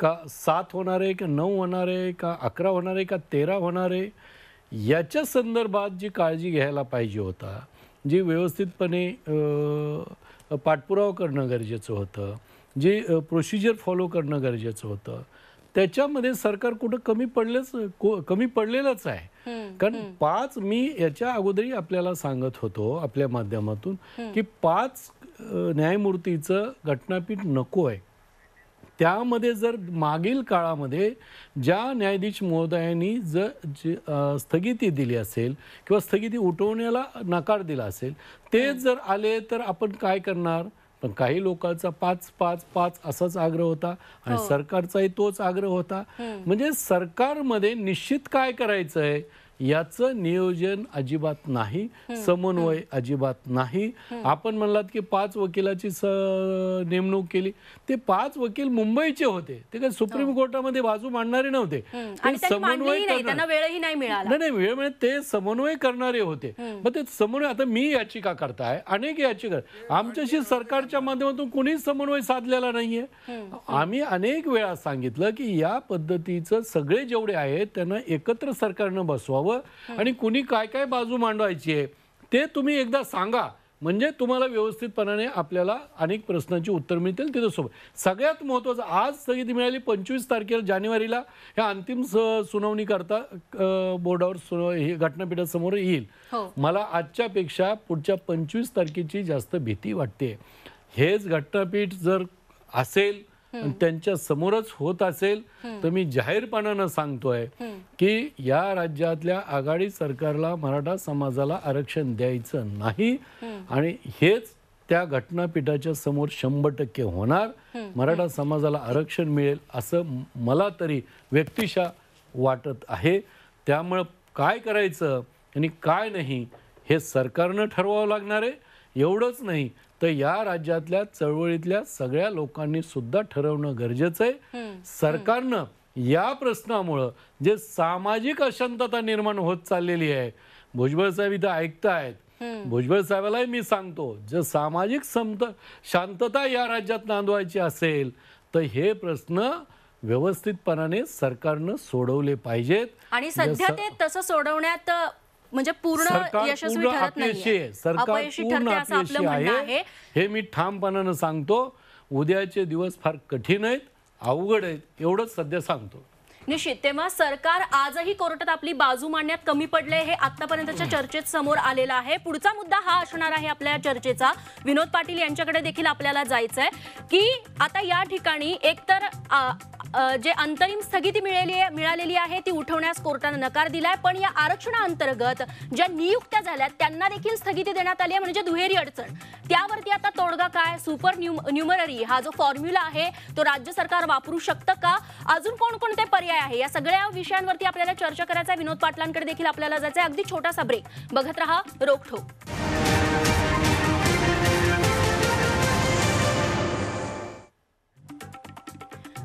Speaker 9: का सात होणार आहे का नऊ होणार आहे का अकरा होणार आहे का तेरा होणार आहे याच्या संदर्भात जी काळजी घ्यायला पाहिजे होता जे व्यवस्थितपणे पाठपुरावा करणं गरजेचं होतं जे प्रोसिजर फॉलो करणं गरजेचं होतं त्याच्यामध्ये सरकार कुठं कमी पडलेच कमी पडलेलंच आहे कारण पाच मी याच्या अगोदरही आपल्याला सांगत होतो आपल्या माध्यमातून की पाच न्यायमूर्तीचं घटनापीठ नको आहे त्यामध्ये जर मागील काळामध्ये ज्या न्यायाधीश महोदयांनी जर स्थगिती दिली असेल किंवा स्थगिती उठवण्याला नकार दिला असेल ते जर आले तर आपण काय करणार पण काही लोकांचा पाच पाच पाच असाच आग्रह होता आणि हो. सरकारचाही तोच आग्रह होता म्हणजे सरकारमध्ये निश्चित काय करायचं आहे याचं नियोजन अजिबात नाही समन्वय अजिबात नाही आपण म्हणलात की पाच वकिलाची नेमणूक केली ते पाच वकील मुंबईचे होते ते काय सुप्रीम हो. कोर्टामध्ये बाजू मांडणारे नव्हते समन्वय
Speaker 1: नाही
Speaker 9: वेळ म्हणजे ते समन्वय करणारे होते मग ते समन्वय आता मी याचिका करताय अनेक याचिका आमच्याशी सरकारच्या माध्यमातून कुणीच समन्वय साधलेला नाहीये आम्ही अनेक वेळा सांगितलं की या पद्धतीचं सगळे जेवढे आहेत त्यांना एकत्र सरकारनं बसवावं आणि कुणी काय काय बाजू मांडवायची आहे ते तुम्ही एकदा सांगा म्हणजे तुम्हाला व्यवस्थितपणाने आपल्याला अनेक प्रश्नांची उत्तर मिळतील तिथं सोबत सगळ्यात महत्त्वाचं आज स्थगिती मिळाली पंचवीस तारखेला जानेवारीला ह्या अंतिम सुनावणी करता बोर्डावर सुनाव घटनापीठासमोर येईल हो. मला आजच्यापेक्षा पुढच्या पंचवीस तारखेची जास्त भीती वाटते हेच घटनापीठ जर असेल आणि त्यांच्या समोरच होत असेल तर मी जाहीरपणानं सांगतोय की या राज्यातल्या आघाडी सरकारला मराठा समाजाला आरक्षण द्यायचं नाही आणि हेच त्या घटनापीठाच्या समोर शंभर टक्के होणार मराठा समाजाला आरक्षण मिळेल असं मला तरी व्यक्तिशा वाटत आहे त्यामुळं काय करायचं आणि काय नाही हे सरकारनं ठरवावं लागणार आहे एवढंच नाही तर या राज्यातल्या चळवळीतल्या सगळ्या लोकांनी सुद्धा ठरवणं गरजेचं आहे सरकारनं या प्रश्नामुळं जे सामाजिक अशांतता निर्माण होत चाललेली आहे भुजबळ साहेब इथं ऐकतायत भुजबळ साहेबालाही मी सांगतो जर सामाजिक समत शांतता या राज्यात नांदवायची असेल तर हे प्रश्न व्यवस्थितपणाने सरकारनं सोडवले पाहिजेत आणि सध्या ते
Speaker 1: तसं सोडवण्यात म्हणजे पूर्ण यशस्वी ठरत नाही आहे
Speaker 9: हे मी ठामपणानं सांगतो उद्याचे दिवस फार कठीण आहेत अवघड आहेत एवढंच सध्या सांगतो
Speaker 1: निश्चित तेव्हा सरकार आजही कोर्टात आपली बाजू मांडण्यात कमी पडले हे आतापर्यंतच्या चर्चेत समोर आलेला आहे पुढचा मुद्दा हा असणार आहे आपल्या चर्चेचा विनोद पाटील यांच्याकडे देखील आपल्याला जायचं आहे की आता या ठिकाणी एकतर जे अंतरिम स्थगिती मिळाली मिळालेली आहे ती उठवण्यास कोर्टानं नकार दिलाय पण या आरक्षणाअंतर्गत ज्या नियुक्त्या झाल्या त्यांना देखील स्थगिती देण्यात आली आहे म्हणजे दुहेरी अडचण त्यावरती आता तोडगा काय सुपर न्यू न्यूमररी हा जो फॉर्म्युला आहे तो राज्य सरकार वापरू शकतं का अजून कोणकोणते पर्याय आहे या सगळ्या विषयांवरती आपल्याला चर्चा करायचा विनोद पाटलांकडे देखील आपल्याला जायचं अगदी छोटासा ब्रेक बघत रहा रोखोक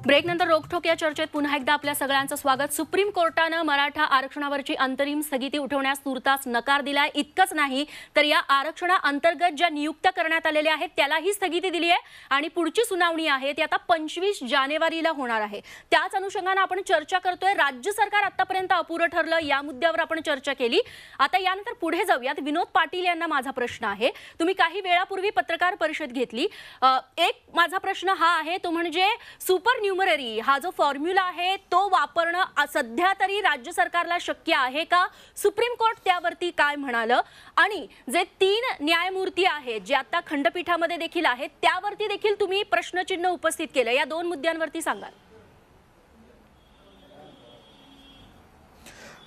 Speaker 1: ब्रेकनंतर रोखोक या चर्चेत पुन्हा एकदा आपल्या सगळ्यांचं स्वागत सुप्रीम कोर्टानं मराठा आरक्षणावरची अंतरिम स्थगिती उठवण्यास तुर्तास नकार दिलाय इतकंच नाही तर या आरक्षणाअंतर्गत ज्या नियुक्त्या करण्यात आलेल्या आहेत त्यालाही स्थगिती दिली आहे आणि पुढची सुनावणी आहे ती आता पंचवीस जानेवारीला होणार आहे त्याच अनुषंगानं आपण चर्चा करतोय राज्य सरकार आतापर्यंत अपुरं ठरलं या मुद्द्यावर आपण चर्चा केली आता यानंतर पुढे जाऊयात विनोद पाटील यांना माझा प्रश्न आहे तुम्ही काही वेळापूर्वी पत्रकार परिषद घेतली एक माझा प्रश्न हा आहे तो म्हणजे सुपर न्युमररी हा जो फॉर्म्युला आहे तो वापरणं सध्या तरी राज्य सरकारला शक्य आहे का सुप्रीम कोर्ट त्यावरती काय म्हणालं आणि जे तीन न्यायमूर्ती आहेत जे आता खंडपीठामध्ये देखील आहेत त्यावरती देखील तुम्ही प्रश्नचिन्ह उपस्थित केलं या दोन मुद्द्यांवरती सांगाल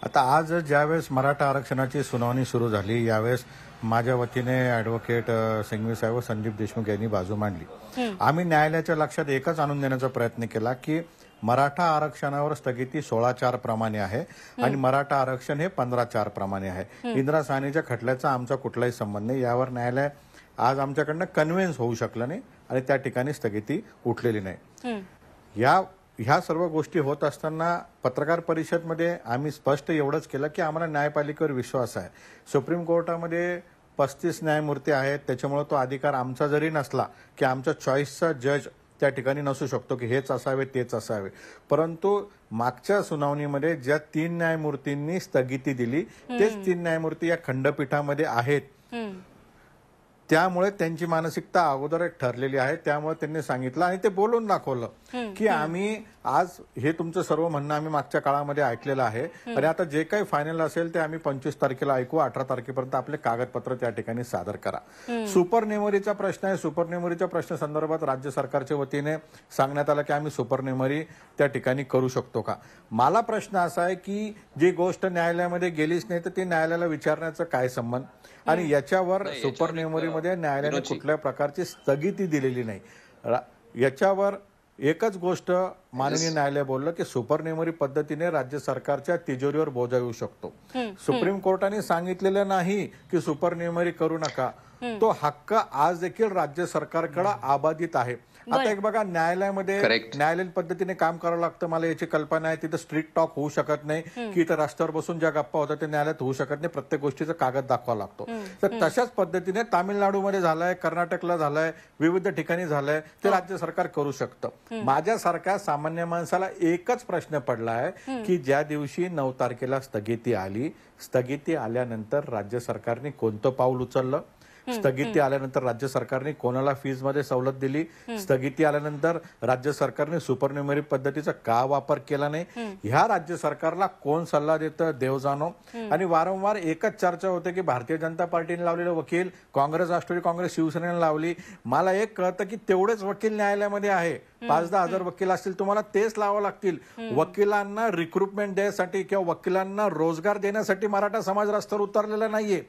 Speaker 10: आता आज ज्यावेळेस मराठा आरक्षणाची सुनावणी सुरू झाली यावेळेस माझ्या वतीने ॲडव्होकेट सिंघवी साहेब संदीप देशमुख यांनी बाजू मांडली आम्ही न्यायालयाच्या लक्षात एकच आणून देण्याचा प्रयत्न केला की मराठा आरक्षणावर स्थगिती सोळा चार प्रमाणे आहे आणि मराठा आरक्षण हे पंधरा चार प्रमाणे आहे इंदिरा साहनीच्या खटल्याचा आमचा कुठलाही संबंध नाही यावर न्यायालय आज आमच्याकडनं कन्व्हिन्स होऊ शकलं नाही आणि त्या ठिकाणी स्थगिती उठलेली नाही या ह्या सर्व गोष्टी होत असताना पत्रकार परिषदमध्ये आम्ही स्पष्ट एवढंच केलं की आम्हाला न्यायपालिकेवर विश्वास आहे सुप्रीम कोर्टामध्ये पस्तीस न्यायमूर्ती आहेत त्याच्यामुळे तो अधिकार आमचा जरी नसला की आमच्या चॉईसचा जज त्या ठिकाणी नसू शकतो की हेच असावे तेच असावे परंतु मागच्या सुनावणीमध्ये ज्या तीन न्यायमूर्तींनी स्थगिती दिली तेच तीन न्यायमूर्ती या खंडपीठामध्ये आहेत त्यामुळे त्यांची मानसिकता अगोदर ठरलेली आहे त्यामुळे त्यांनी सांगितलं आणि ते बोलून दाखवलं की आम्ही आज हे तुमचं सर्व म्हणणं आम्ही मागच्या काळामध्ये ऐकलेलं आहे आणि आता जे काही फायनल असेल ते आम्ही पंचवीस तारखेला ऐकू अठरा तारखेपर्यंत आपले कागदपत्र त्या ठिकाणी सादर करा सुपर नेमरीचा प्रश्न आहे सुपर नेमरीच्या प्रश्न संदर्भात राज्य सरकारच्या वतीने सांगण्यात आलं की आम्ही सुपर नेमरी त्या ठिकाणी करू शकतो का मला प्रश्न असा आहे की जी गोष्ट न्यायालयामध्ये गेलीच नाही तर ती न्यायालयाला विचारण्याचं काय संबंध आणि याच्यावर सुपर नेमरीमध्ये न्यायालयाने कुठल्या प्रकारची स्थगिती दिलेली नाही याच्यावर एकच गोष्ट माननीय न्यायालय बोललं की सुपरनेमरी पद्धतीने राज्य सरकारच्या तिजोरीवर बोजा येऊ शकतो सुप्रीम कोर्टाने सांगितलेलं नाही की सुपरनेमरी करू नका तो हक्क आज देखील राज्य सरकारकडे आबाधित आहे आता एक बघा न्यायालयामध्ये न्यायालयीन पद्धतीने काम करावं लागतं मला याची कल्पना आहे तिथं स्ट्रीट टॉक होऊ शकत नाही की इथं रस्त्यावर बसून ज्या गप्पा होतात ते न्यायालयात होऊ शकत नाही प्रत्येक गोष्टीचा कागद दाखवा लागतो तर तशाच पद्धतीने तामिळनाडूमध्ये झालंय कर्नाटकला झालंय विविध ठिकाणी झालंय ते हो. राज्य सरकार करू शकतं माझ्यासारख्या सामान्य माणसाला एकच प्रश्न पडलाय की ज्या दिवशी नऊ तारखेला स्थगिती आली स्थगिती आल्यानंतर राज्य सरकारने कोणतं पाऊल उचललं स्थगिती आल्यानंतर राज्य सरकारने कोणाला फीजमध्ये सवलत दिली स्थगिती आल्यानंतर राज्य सरकारने सुपरन्युमरी पद्धतीचा का वापर केला नाही ह्या राज्य सरकारला कोण सल्ला देतं देव जाणो आणि वारंवार एकच चर्चा होते की भारतीय जनता पार्टीने लावलेले वकील काँग्रेस राष्ट्रवादी काँग्रेस शिवसेनेने लावली मला एक कळतं की तेवढेच वकील न्यायालयामध्ये आहे पाच दहा हजार वकील असतील तुम्हाला तेच लावावं लागतील वकिलांना रिक्रुटमेंट देण्यासाठी किंवा वकिलांना रोजगार देण्यासाठी मराठा समाज रस्त्यावर उतरलेला नाहीये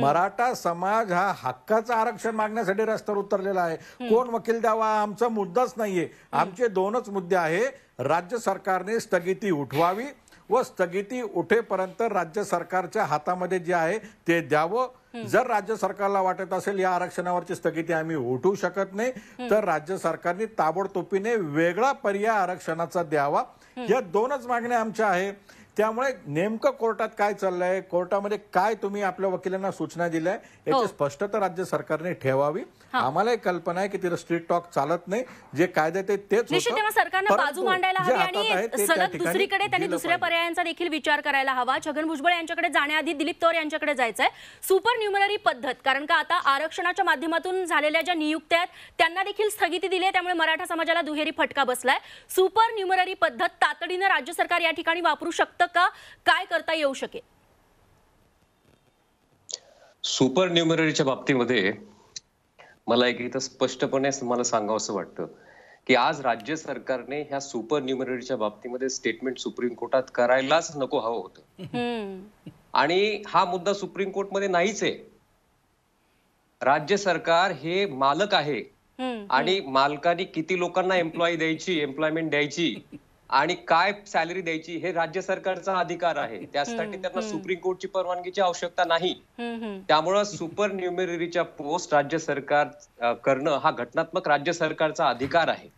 Speaker 10: मराठा समाज हा हक्काचं आरक्षण मागण्यासाठी रस्त्यावर उतरलेला आहे कोण वकील द्यावा आमचा मुद्दाच नाहीये आमचे दोनच मुद्दे आहे राज्य सरकारने स्थगिती उठवावी व स्थगिती उठेपर्यंत राज्य सरकारच्या हातामध्ये जे आहे ते द्यावं जर राज्य सरकारला वाटत असेल या आरक्षणावरची स्थगिती आम्ही उठू शकत नाही तर राज्य सरकारने ताबडतोबीने वेगळा पर्याय आरक्षणाचा द्यावा या दोनच मागण्या आमच्या आहे त्यामुळे नेमकं कोर्टात काय चाललंय कोर्टामध्ये काय तुम्ही आपल्या वकिलांना सूचना दिल्या याची हो. स्पष्टता राज्य सरकारने ठेवावी एक कल्पना आहे की तिथं स्ट्रीट टॉक चालत नाही जे कायदे ते तेच सरकारनं बाजू मांडायला हवी आणि सलग दुसरीकडे त्यांनी दुसऱ्या
Speaker 1: पर्यायांचा देखील विचार करायला हवा छगन भुजबळ यांच्याकडे जाण्याआधी दिलीप तोर यांच्याकडे जायचंय सुपर न्युमररी पद्धत कारण का आता आरक्षणाच्या माध्यमातून झालेल्या ज्या नियुक्त्या आहेत त्यांना देखील स्थगिती दिली आहे त्यामुळे मराठा समाजाला दुहेरी फटका बसलाय सुपर न्युमररी पद्धत तातडीनं राज्य सरकार या ठिकाणी वापरू शकतं का काय करता येऊ शकेल
Speaker 5: सुपर न्युमरीच्या बाबतीमध्ये मला एक इथं स्पष्टपणे मला असं वाटतं की आज राज्य सरकारने ह्या सुपर न्युमरीच्या बाबतीमध्ये स्टेटमेंट सुप्रीम कोर्टात करायलाच नको हवं
Speaker 6: होतं
Speaker 5: आणि हा मुद्दा सुप्रीम कोर्टमध्ये नाहीच आहे राज्य सरकार हे मालक आहे आणि मालकाने किती लोकांना एम्प्लॉई द्यायची एम्प्लॉयमेंट द्यायची आणि काय सॅलरी द्यायची हे राज्य सरकारचा अधिकार आहे त्यासाठी त्यांना सुप्रीम कोर्टची परवानगीची आवश्यकता नाही त्यामुळं सुपर न्युमेररीच्या पोस्ट राज्य सरकार करणं हा घटनात्मक राज्य सरकारचा अधिकार आहे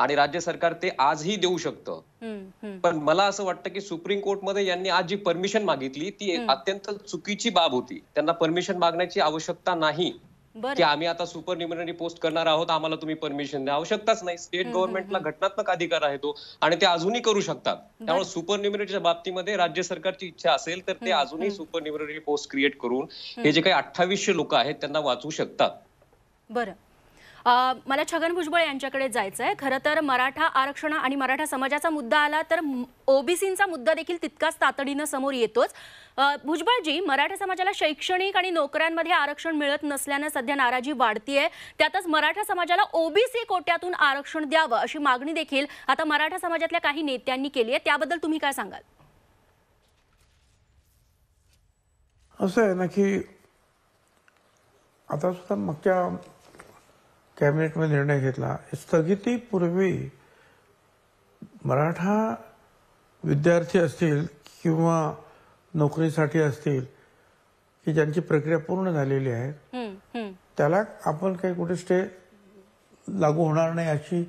Speaker 5: आणि राज्य सरकार ते आजही देऊ
Speaker 6: शकतं पण
Speaker 5: मला असं वाटतं की सुप्रीम कोर्टमध्ये यांनी आज जी परमिशन मागितली ती अत्यंत चुकीची बाब होती त्यांना परमिशन मागण्याची आवश्यकता नाही की आम्ही आता सुपर न्युमिनरी पोस्ट करणार आहोत आम्हाला तुम्ही परमिशन द्या आवश्यकताच नाही स्टेट गव्हर्नमेंटला घटनात्मक अधिकार आहे तो आणि ते अजूनही करू शकतात त्यामुळे सुपर न्युमिनरीच्या बाबतीमध्ये राज्य सरकारची इच्छा असेल तर ते अजूनही सुपर न्युमिनरी पोस्ट क्रिएट करून हे जे काही अठ्ठावीसशे लोक आहेत त्यांना वाचवू शकतात
Speaker 1: बरं मला छगन भुजबळ यांच्याकडे जायचं आहे खरं तर मराठा आरक्षण आणि मराठा समाजाचा मुद्दा आला तर ओबीसीचा मुद्दा देखील तितकाच तातडीनं समोर येतोच भुजबळजी मराठा समाजाला शैक्षणिक आणि नोकऱ्यांमध्ये आरक्षण मिळत नसल्यानं सध्या नाराजी वाढतीये त्यातच मराठा समाजाला ओबीसी कोट्यातून आरक्षण द्यावं अशी मागणी देखील आता मराठा समाजातल्या काही नेत्यांनी केली आहे त्याबद्दल तुम्ही काय सांगाल
Speaker 8: असं आहे ना की आता सुद्धा मागच्या कॅबिनेटमध्ये निर्णय घेतला स्थगितीपूर्वी मराठा विद्यार्थी असतील किंवा नोकरीसाठी असतील की ज्यांची प्रक्रिया पूर्ण झालेली
Speaker 6: आहे
Speaker 8: त्याला आपण काही कुठे स्टे लागू होणार नाही अशी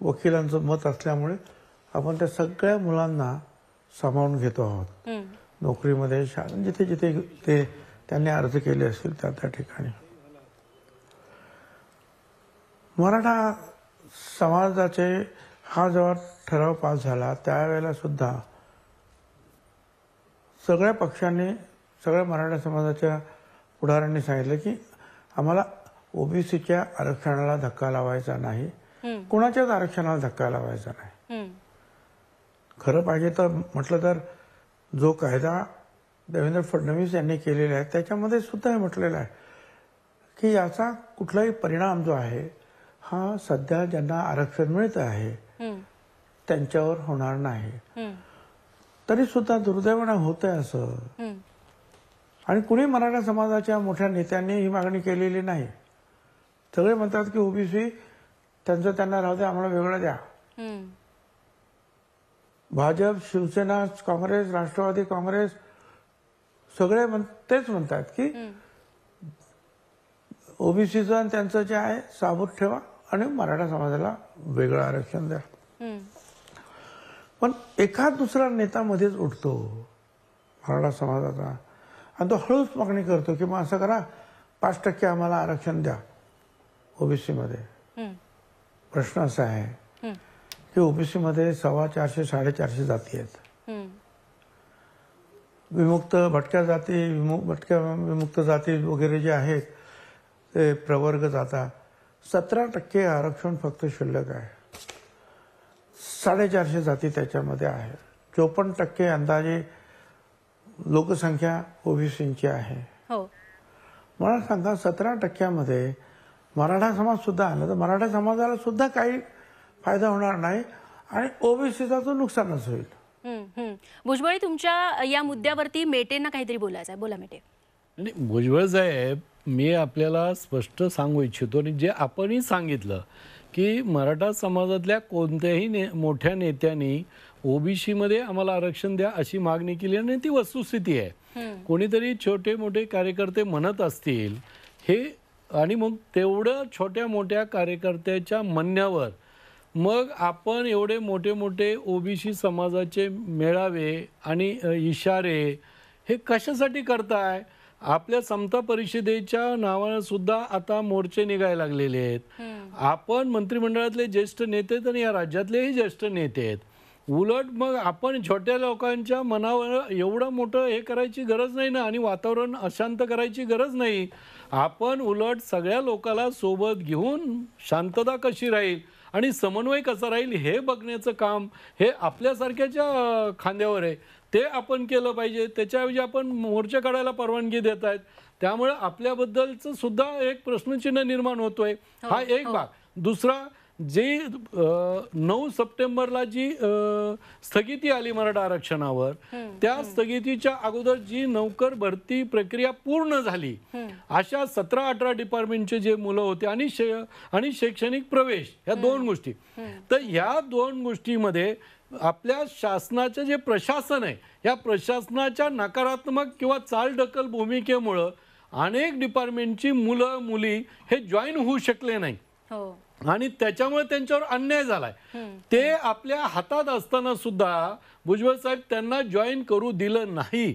Speaker 8: वकिलांचं मत असल्यामुळे आपण त्या सगळ्या मुलांना सामावून घेतो आहोत नोकरीमध्ये जिथे जिथे ते त्यांनी अर्ज केले असतील त्या त्या ठिकाणी मराठा समाजाचे हा जेव्हा ठराव पास झाला त्यावेळेला सुद्धा सगळ्या पक्षांनी सगळ्या मराठा समाजाच्या पुढाऱ्यांनी सांगितलं की आम्हाला ओबीसीच्या आरक्षणाला धक्का लावायचा नाही कोणाच्याच आरक्षणाला धक्का लावायचा नाही खरं पाहिजे तर म्हटलं तर जो कायदा देवेंद्र फडणवीस यांनी केलेला आहे त्याच्यामध्ये सुद्धा हे म्हटलेलं आहे की याचा कुठलाही परिणाम जो आहे हा सध्या ज्यांना आरक्षण मिळत आहे त्यांच्यावर होणार नाही तरी सुद्धा दुर्दैवना होत आहे असं आणि कुणी मराठा समाजाच्या मोठ्या नेत्यांनी ही मागणी केलेली नाही सगळे म्हणतात की ओबीसी त्यांचं त्यांना राहू द्या आम्हाला वेगळं द्या भाजप शिवसेना काँग्रेस राष्ट्रवादी काँग्रेस सगळे तेच म्हणतात की ओबीसीचं आणि त्यांचं जे आहे साबूत ठेवा आणि मराठा समाजाला वेगळं आरक्षण द्या पण एका दुसरा नेतामध्येच उठतो मराठा समाजाचा आणि तो हळूच मागणी करतो की मग असं करा पाच टक्के आम्हाला आरक्षण द्या ओबीसीमध्ये प्रश्न असा आहे की मध्ये सव्वा चारशे साडेचारशे जाती आहेत विमुक्त भटक्या जाती विमुक्त भटक्या विमुक्त जाती वगैरे जे आहेत ते प्रवर्ग जाता सतरा टक्के आरक्षण फक्त शिल्लक आहे साडेचारशे जाती त्याच्यामध्ये आहे चोपन्न टक्के अंदाजे लोकसंख्या ओबीसीची आहे हो मला सांगा सतरा टक्क्यामध्ये मराठा समाज सुद्धा आला तर मराठा समाजाला सुद्धा काही फायदा होणार नाही आणि ओबीसीचा तो नुकसानच
Speaker 1: होईल भुजबळी तुमच्या या मुद्द्यावरती मेटेंना काहीतरी बोलायचं आहे बोला मेटे
Speaker 9: भुजबळ साहेब मी आपल्याला स्पष्ट सांगू इच्छितो आणि जे आपणही सांगितलं की मराठा समाजातल्या कोणत्याही ने मोठ्या नेत्यांनी ओबीसीमध्ये आम्हाला आरक्षण द्या अशी मागणी केली आणि ती वस्तुस्थिती आहे कोणीतरी छोटे मोठे कार्यकर्ते म्हणत असतील हे आणि मग तेवढं छोट्या मोठ्या कार्यकर्त्याच्या म्हणण्यावर मग आपण एवढे मोठे मोठे ओबीसी समाजाचे मेळावे आणि इशारे हे कशासाठी करताय आपल्या समता परिषदेच्या नावानं सुद्धा आता मोर्चे निघायला लागलेले आहेत आपण मंत्रिमंडळातले ज्येष्ठ नेते आणि या राज्यातलेही ज्येष्ठ नेते आहेत उलट मग आपण छोट्या लोकांच्या मनावर एवढं मोठं हे करायची गरज नाही ना आणि वातावरण अशांत करायची गरज नाही आपण उलट सगळ्या लोकाला सोबत घेऊन शांतता कशी राहील आणि समन्वय कसा राहील हे बघण्याचं काम हे आपल्यासारख्याच्या खांद्यावर आहे ते आपण केलं पाहिजे त्याच्याऐवजी आपण मोर्चे काढायला परवानगी देत आहेत त्यामुळे आपल्याबद्दलचं सुद्धा एक प्रश्नचिन्ह निर्माण होतोय हो, हा एक हो. भाग दुसरा जे नऊ सप्टेंबरला जी स्थगिती आली मराठा आरक्षणावर त्या स्थगितीच्या अगोदर जी नोकर भरती प्रक्रिया पूर्ण झाली अशा सतरा अठरा डिपार्टमेंटचे जे मुलं होते आणि शे आणि शैक्षणिक प्रवेश ह्या दोन गोष्टी तर ह्या दोन गोष्टीमध्ये आपल्या शासनाचे जे प्रशासन आहे या प्रशासनाच्या नकारात्मक किंवा चालढकल भूमिकेमुळं अनेक डिपार्टमेंटची मुलं मुली हे जॉईन होऊ शकले नाही हो. आणि त्याच्यामुळे त्यांच्यावर अन्याय झालाय ते आपल्या हातात असताना सुद्धा भुजबळ साहेब त्यांना जॉईन करू दिलं नाही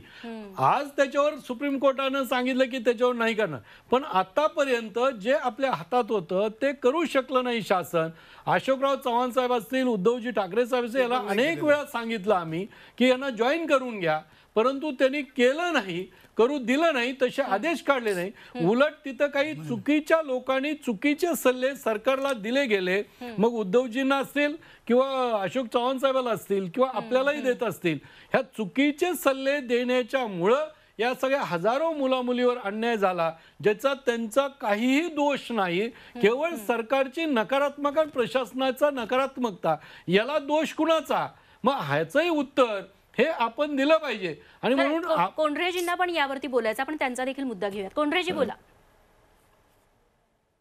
Speaker 9: आज त्याच्यावर सुप्रीम कोर्टानं सांगितलं की त्याच्यावर नाही करणार पण आतापर्यंत जे आपल्या हातात होतं ते करू शकलं नाही शासन अशोकराव चव्हाण साहेब असतील उद्धवजी ठाकरे साहेब असतील याला अनेक वेळा सांगितलं आम्ही की यांना जॉईन करून घ्या परंतु त्यांनी केलं नाही करू दिलं नाही तसे आदेश काढले नाही उलट तिथं काही चुकीच्या लोकांनी चुकीचे सल्ले सरकारला दिले गेले मग उद्धवजींना असतील किंवा अशोक चव्हाण साहेबाला असतील किंवा आपल्यालाही देत असतील ह्या चुकीचे सल्ले देण्याच्या मुळं या सगळ्या हजारो मुलामुलीवर अन्याय झाला ज्याचा त्यांचा काहीही दोष नाही केवळ सरकारची नकारात्मक प्रशासनाचा नकारात्मकता याला दोष कुणाचा मग ह्याचंही उत्तर हे आपण दिलं पाहिजे आणि म्हणून
Speaker 1: कोंढरेजींना पण यावरती बोलायचं आपण त्यांचा देखील मुद्दा घेऊयात कोंढरेजी बोला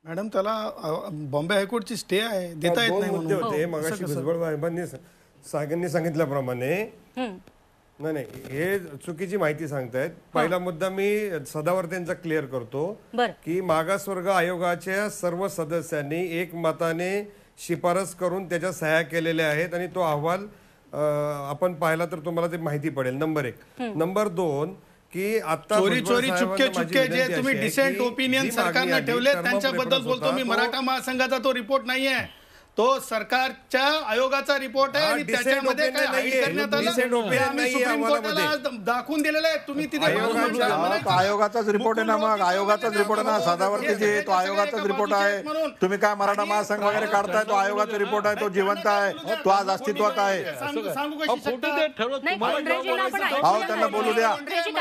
Speaker 4: मॅडम त्याला बॉम्बे हायकोर्टची
Speaker 7: स्टे आहे देता येत नाही मुद्दे होते हो. मगाशी भुजबळ साहेबांनी सागरने सांगितल्याप्रमाणे
Speaker 6: नाही
Speaker 7: नाही हे चुकीची माहिती सांगतायत पहिला मुद्दा मी सदावर्तेंचा क्लिअर करतो की मागासवर्ग आयोगाच्या सर्व सदस्यांनी एक मताने शिफारस करून त्याच्या सह्या केलेल्या आहेत आणि तो अहवाल आपण पाहिला तर तुम्हाला ते माहिती पडेल नंबर एक नंबर दोन की आता चोरी चोरी चुपके चुपके जे तुम्ही डिसेंट ओपिनियन सरकारने ठेवले त्यांच्याबद्दल बोलतो मी हो. मराठा
Speaker 4: महासंघाचा तो रिपोर्ट नाही आहे तो सरकारच्या आयोगाचा रिपोर्ट आहे आणि त्याच्यामध्ये
Speaker 10: दाखवून दिलेलं आहे तुम्ही तिथे आयोगाचाच रिपोर्ट आहे ना मग आयोगाचाच रिपोर्ट आहे ना साधावरती जे तो आयोगाचाच रिपोर्ट आहे तुम्ही काय मराठा महासंघ वगैरे काढताय तो आयोगाचा रिपोर्ट आहे तो जिवंत आहे तो आज अस्तित्वात आहे हो
Speaker 9: त्यांना बोलू द्या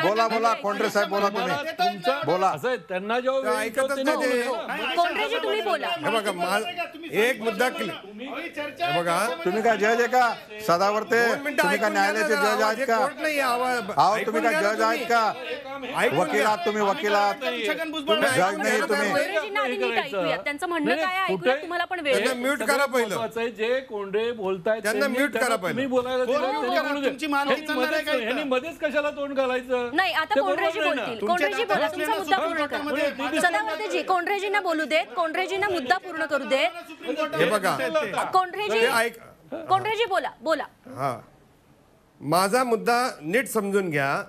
Speaker 9: बोला बोला कॉन्ट्रेस साहेब बोला तुम्ही
Speaker 10: बोला त्यांना जेव्हा
Speaker 9: ऐकतच नाही
Speaker 10: एक मुद्दा
Speaker 4: नाही बघा तुम्ही
Speaker 10: का जज आहे का सदावर्ते तुम्ही का न्यायालयाचे जज आहेत का अहो तुम्ही का जज आहेत का वकील आहात तुम्ही वकील
Speaker 1: आहात जज नाही तुम्ही त्यांचं म्हणणं काय तुम्हाला पण वेळ म्युट करा पहिलं
Speaker 9: जे कोंडे बोलतायत त्यांना म्युट करा पहिलं मी बोलायला मध्येच कशाला तोंड घालायचं नाही आता कोंडरेजी बोलतील कोंडरेजी तुमचा मुद्दा पूर्ण करा सदावर्तेजी
Speaker 1: कोंडरेजींना बोलू देत कोंडरेजींना मुद्दा पूर्ण करू देत हे बघा कोंढरेजी बोला बोला
Speaker 6: हा
Speaker 7: माझा मुद्दा नीट समजून घ्या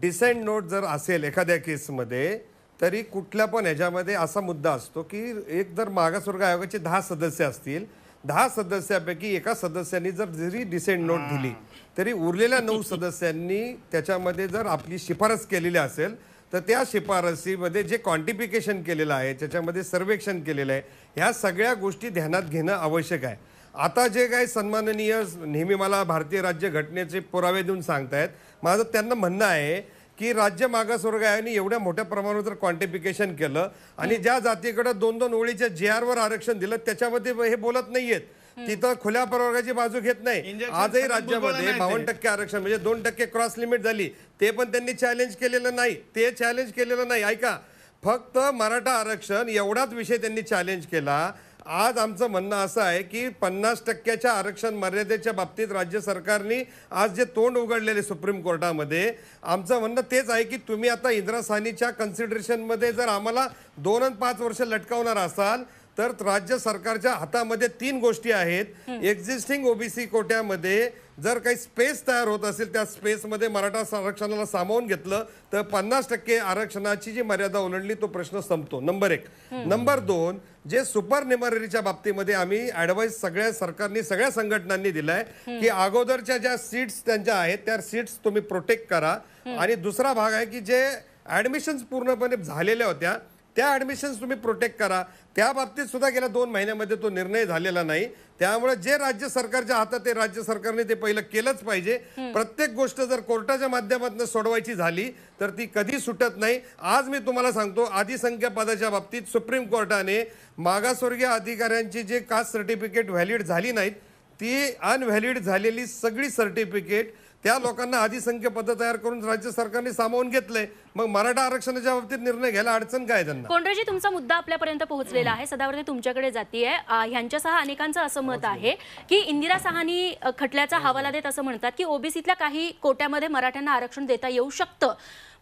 Speaker 7: डिसेंट नोट जर असेल एखाद्या केसमध्ये तरी कुठल्या पण ह्याच्यामध्ये असा मुद्दा असतो की एक जर मागासवर्ग आयोगाचे दहा सदस्य असतील दहा सदस्यापैकी एका सदस्यांनी जर जरी डिसेंट नोट दिली तरी उरलेल्या नऊ सदस्यांनी त्याच्यामध्ये जर आपली शिफारस केलेली असेल तर त्या शिफारसीमध्ये जे क्वांटिफिकेशन केलेलं आहे त्याच्यामध्ये सर्वेक्षण केलेलं आहे ह्या सगळ्या गोष्टी ध्यानात घेणं आवश्यक आहे आता जे काही सन्माननीय नेहमी मला भारतीय राज्य घटनेचे पुरावे देऊन सांगतायत माझं त्यांना म्हणणं आहे की राज्य मागासवर्ग आयोगाने एवढ्या मोठ्या प्रमाणावर तर क्वांटिफिकेशन केलं आणि ज्या जातीकडं दोन दोन ओळीच्या जे आरवर आरक्षण दिलं त्याच्यामध्ये हे बोलत नाही आहेत तिथं खुल्या प्रवर्गाची बाजू घेत नाही आजही राज्यामध्ये बावन्न टक्के आरक्षण म्हणजे दोन टक्के क्रॉस लिमिट झाली ते पण त्यांनी चॅलेंज केलेलं नाही ते चॅलेंज केलेलं नाही ऐका फक्त मराठा आरक्षण एवढाच विषय त्यांनी चॅलेंज केला आज आमचं म्हणणं असं आहे की पन्नास टक्क्याच्या आरक्षण मर्यादेच्या बाबतीत राज्य सरकारने आज जे तोंड उघडलेले सुप्रीम कोर्टामध्ये आमचं म्हणणं तेच आहे की तुम्ही आता इंदिरा सानीच्या कन्सिडरेशनमध्ये जर आम्हाला दोन आणि पाच वर्ष लटकावणार असाल तर राज्य सरकारच्या हातामध्ये तीन गोष्टी आहेत एक्झिस्टिंग ओबीसी कोट्यामध्ये जर काही स्पेस तयार होत असेल त्या स्पेसमध्ये मराठा आरक्षणाला सामावून घेतलं तर पन्नास टक्के आरक्षणाची जी मर्यादा ओलांडली तो प्रश्न संपतो नंबर एक नंबर दोन जे सुपर निमरेरीच्या बाबतीमध्ये आम्ही ॲडवाईस सगळ्या सरकारनी सगळ्या संघटनांनी दिलाय की अगोदरच्या ज्या सीट्स त्यांच्या आहेत त्या सीट्स तुम्ही प्रोटेक्ट करा आणि दुसरा भाग आहे की जे ॲडमिशन्स पूर्णपणे झालेल्या होत्या त्या ॲडमिशन्स तुम्ही प्रोटेक्ट करा त्या बाबतीत सुद्धा गेल्या दोन महिन्यामध्ये तो निर्णय झालेला नाही त्यामुळे जे राज्य सरकारच्या हातात ते राज्य सरकारने ते पहिलं केलंच पाहिजे प्रत्येक गोष्ट जर कोर्टाच्या माध्यमातून सोडवायची झाली तर ती कधी सुटत नाही आज मी तुम्हाला सांगतो संख्या पदाच्या बाबतीत सुप्रीम कोर्टाने मागासवर्गीय अधिकाऱ्यांची जे कास्ट सर्टिफिकेट व्हॅलिड झाली नाहीत ती अनव्हॅलिड झालेली सगळी सर्टिफिकेट त्या लोकांना अधिसंख्य पद तयार करून राज्य सरकारने सामावून घेतले मग मराठा आरक्षणाच्या बाबतीत निर्णय घ्यायला अडचण काय त्यांना
Speaker 1: तुमचा मुद्दा आपल्यापर्यंत पोहोचलेला आहे सदावर्ती तुमच्याकडे जातीय ह्यांच्यासह अनेकांचं असं मत आहे की इंदिरा सहानी खटल्याचा हवाला देत असं म्हणतात की ओबीसीतल्या काही कोट्यामध्ये मराठ्यांना आरक्षण देता येऊ शकतं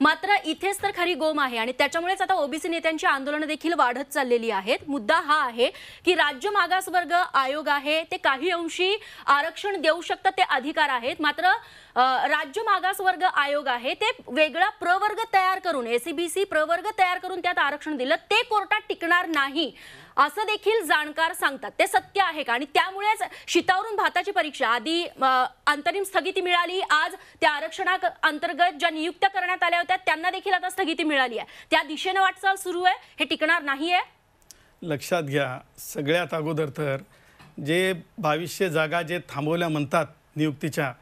Speaker 1: मात्र इथेच तर खरी गोम आहे आणि त्याच्यामुळेच आता ओबीसी नेत्यांची आंदोलनं देखील वाढत चाललेली आहेत मुद्दा हा आहे की राज्य मागासवर्ग आयोग आहे ते काही अंशी आरक्षण देऊ शकतात ते अधिकार आहेत मात्र राज्य मागासवर्ग आयोग आहे ते वेगळा प्रवर्ग तयार करून एसीबीसी प्रवर्ग तयार करून त्यात आरक्षण दिलं ते कोर्टात टिकणार नाही असं देखील जाणकार सांगतात ते सत्य आहे का आणि त्यामुळेच शितावरून भाताची परीक्षा आधी अंतरिम स्थगिती मिळाली आज त्या आरक्षणा अंतर्गत ज्या नियुक्त्या करण्यात आल्या होत्या त्यांना देखील आता स्थगिती मिळाली आहे त्या दिशेनं वाटचाल सुरू आहे हे टिकणार नाही आहे
Speaker 4: लक्षात घ्या सगळ्यात अगोदर तर जे बावीसशे जागा जे थांबवल्या म्हणतात नियुक्तीच्या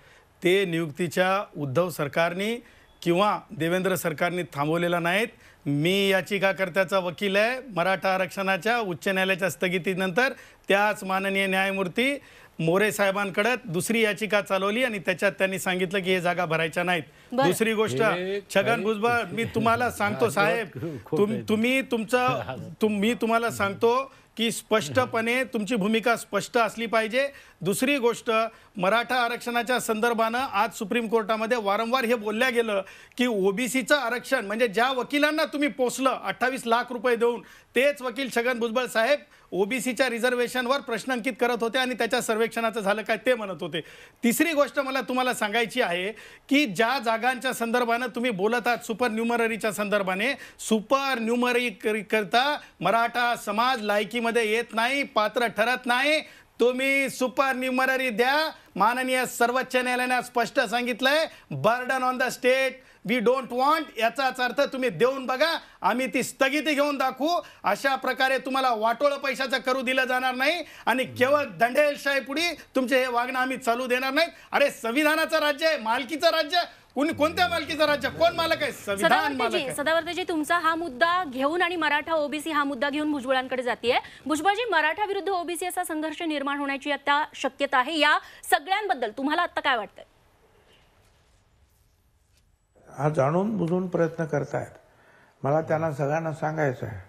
Speaker 4: ते नियुक्तीच्या उद्धव सरकारनी किंवा देवेंद्र सरकारनी थांबवलेला नाहीत मी याचिकाकर्त्याचा वकील आहे मराठा आरक्षणाच्या उच्च न्यायालयाच्या स्थगितीनंतर त्याच माननीय न्यायमूर्ती मोरे साहेबांकडे दुसरी याचिका चालवली आणि त्याच्यात त्यांनी सांगितलं की हे जागा भरायच्या नाहीत दुसरी गोष्ट छगन भुजबळ मी तुम्हाला सांगतो साहेब तुम्ही तुमचं मी तुम्हाला सांगतो की स्पष्टपणे तुमची भूमिका स्पष्ट असली पाहिजे दुसरी गोष्ट मराठा आरक्षणाच्या संदर्भानं आज सुप्रीम कोर्टामध्ये वारंवार हे बोलल्या गेलं की ओबीसीचं आरक्षण म्हणजे ज्या वकिलांना तुम्ही पोचलं अठ्ठावीस लाख रुपये देऊन तेच वकील छगन भुजबळ साहेब ओबीसीच्या रिझर्वेशनवर प्रश्नांकित करत होते आणि त्याच्या सर्वेक्षणाचं झालं काय ते म्हणत होते तिसरी गोष्ट मला तुम्हाला सांगायची आहे की ज्या जागांच्या संदर्भानं तुम्ही बोलत आहात सुपर न्युमररीच्या संदर्भाने सुपर न्युमरी करता मराठा समाज लायकीमध्ये येत नाही पात्र ठरत नाही तुम्ही सुपर न्युमररी द्या माननीय सर्वोच्च न्यायालयाने स्पष्ट सांगितलंय burden on the state we don't want याचाच अर्थ तुम्ही देऊन बघा आम्ही ती स्थगिती घेऊन दाखवू अशा प्रकारे तुम्हाला वाटोळं पैशाचं करू दिलं जाणार नाही आणि केवळ दंडेलशाही पुढे तुमचे हे वागणं आम्ही चालू देणार नाही अरे संविधानाचं राज्य आहे मालकीचं राज्य कोण कोणत्या मालकीचं राज्य कोण मालक आहे संविधान मालक
Speaker 1: तुमचा हा मुद्दा घेऊन आणि मराठा ओबीसी हा मुद्दा घेऊन भुजबळांकडे जाते भुजबळजी मराठा विरुद्ध ओबीसी असा संघर्ष निर्माण होण्याची आता शक्यता आहे या सगळ्यांबद्दल तुम्हाला आता काय वाटतंय
Speaker 8: हा जाणून बुजून प्रयत्न करतायत मला त्यांना सगळ्यांना सांगायचं आहे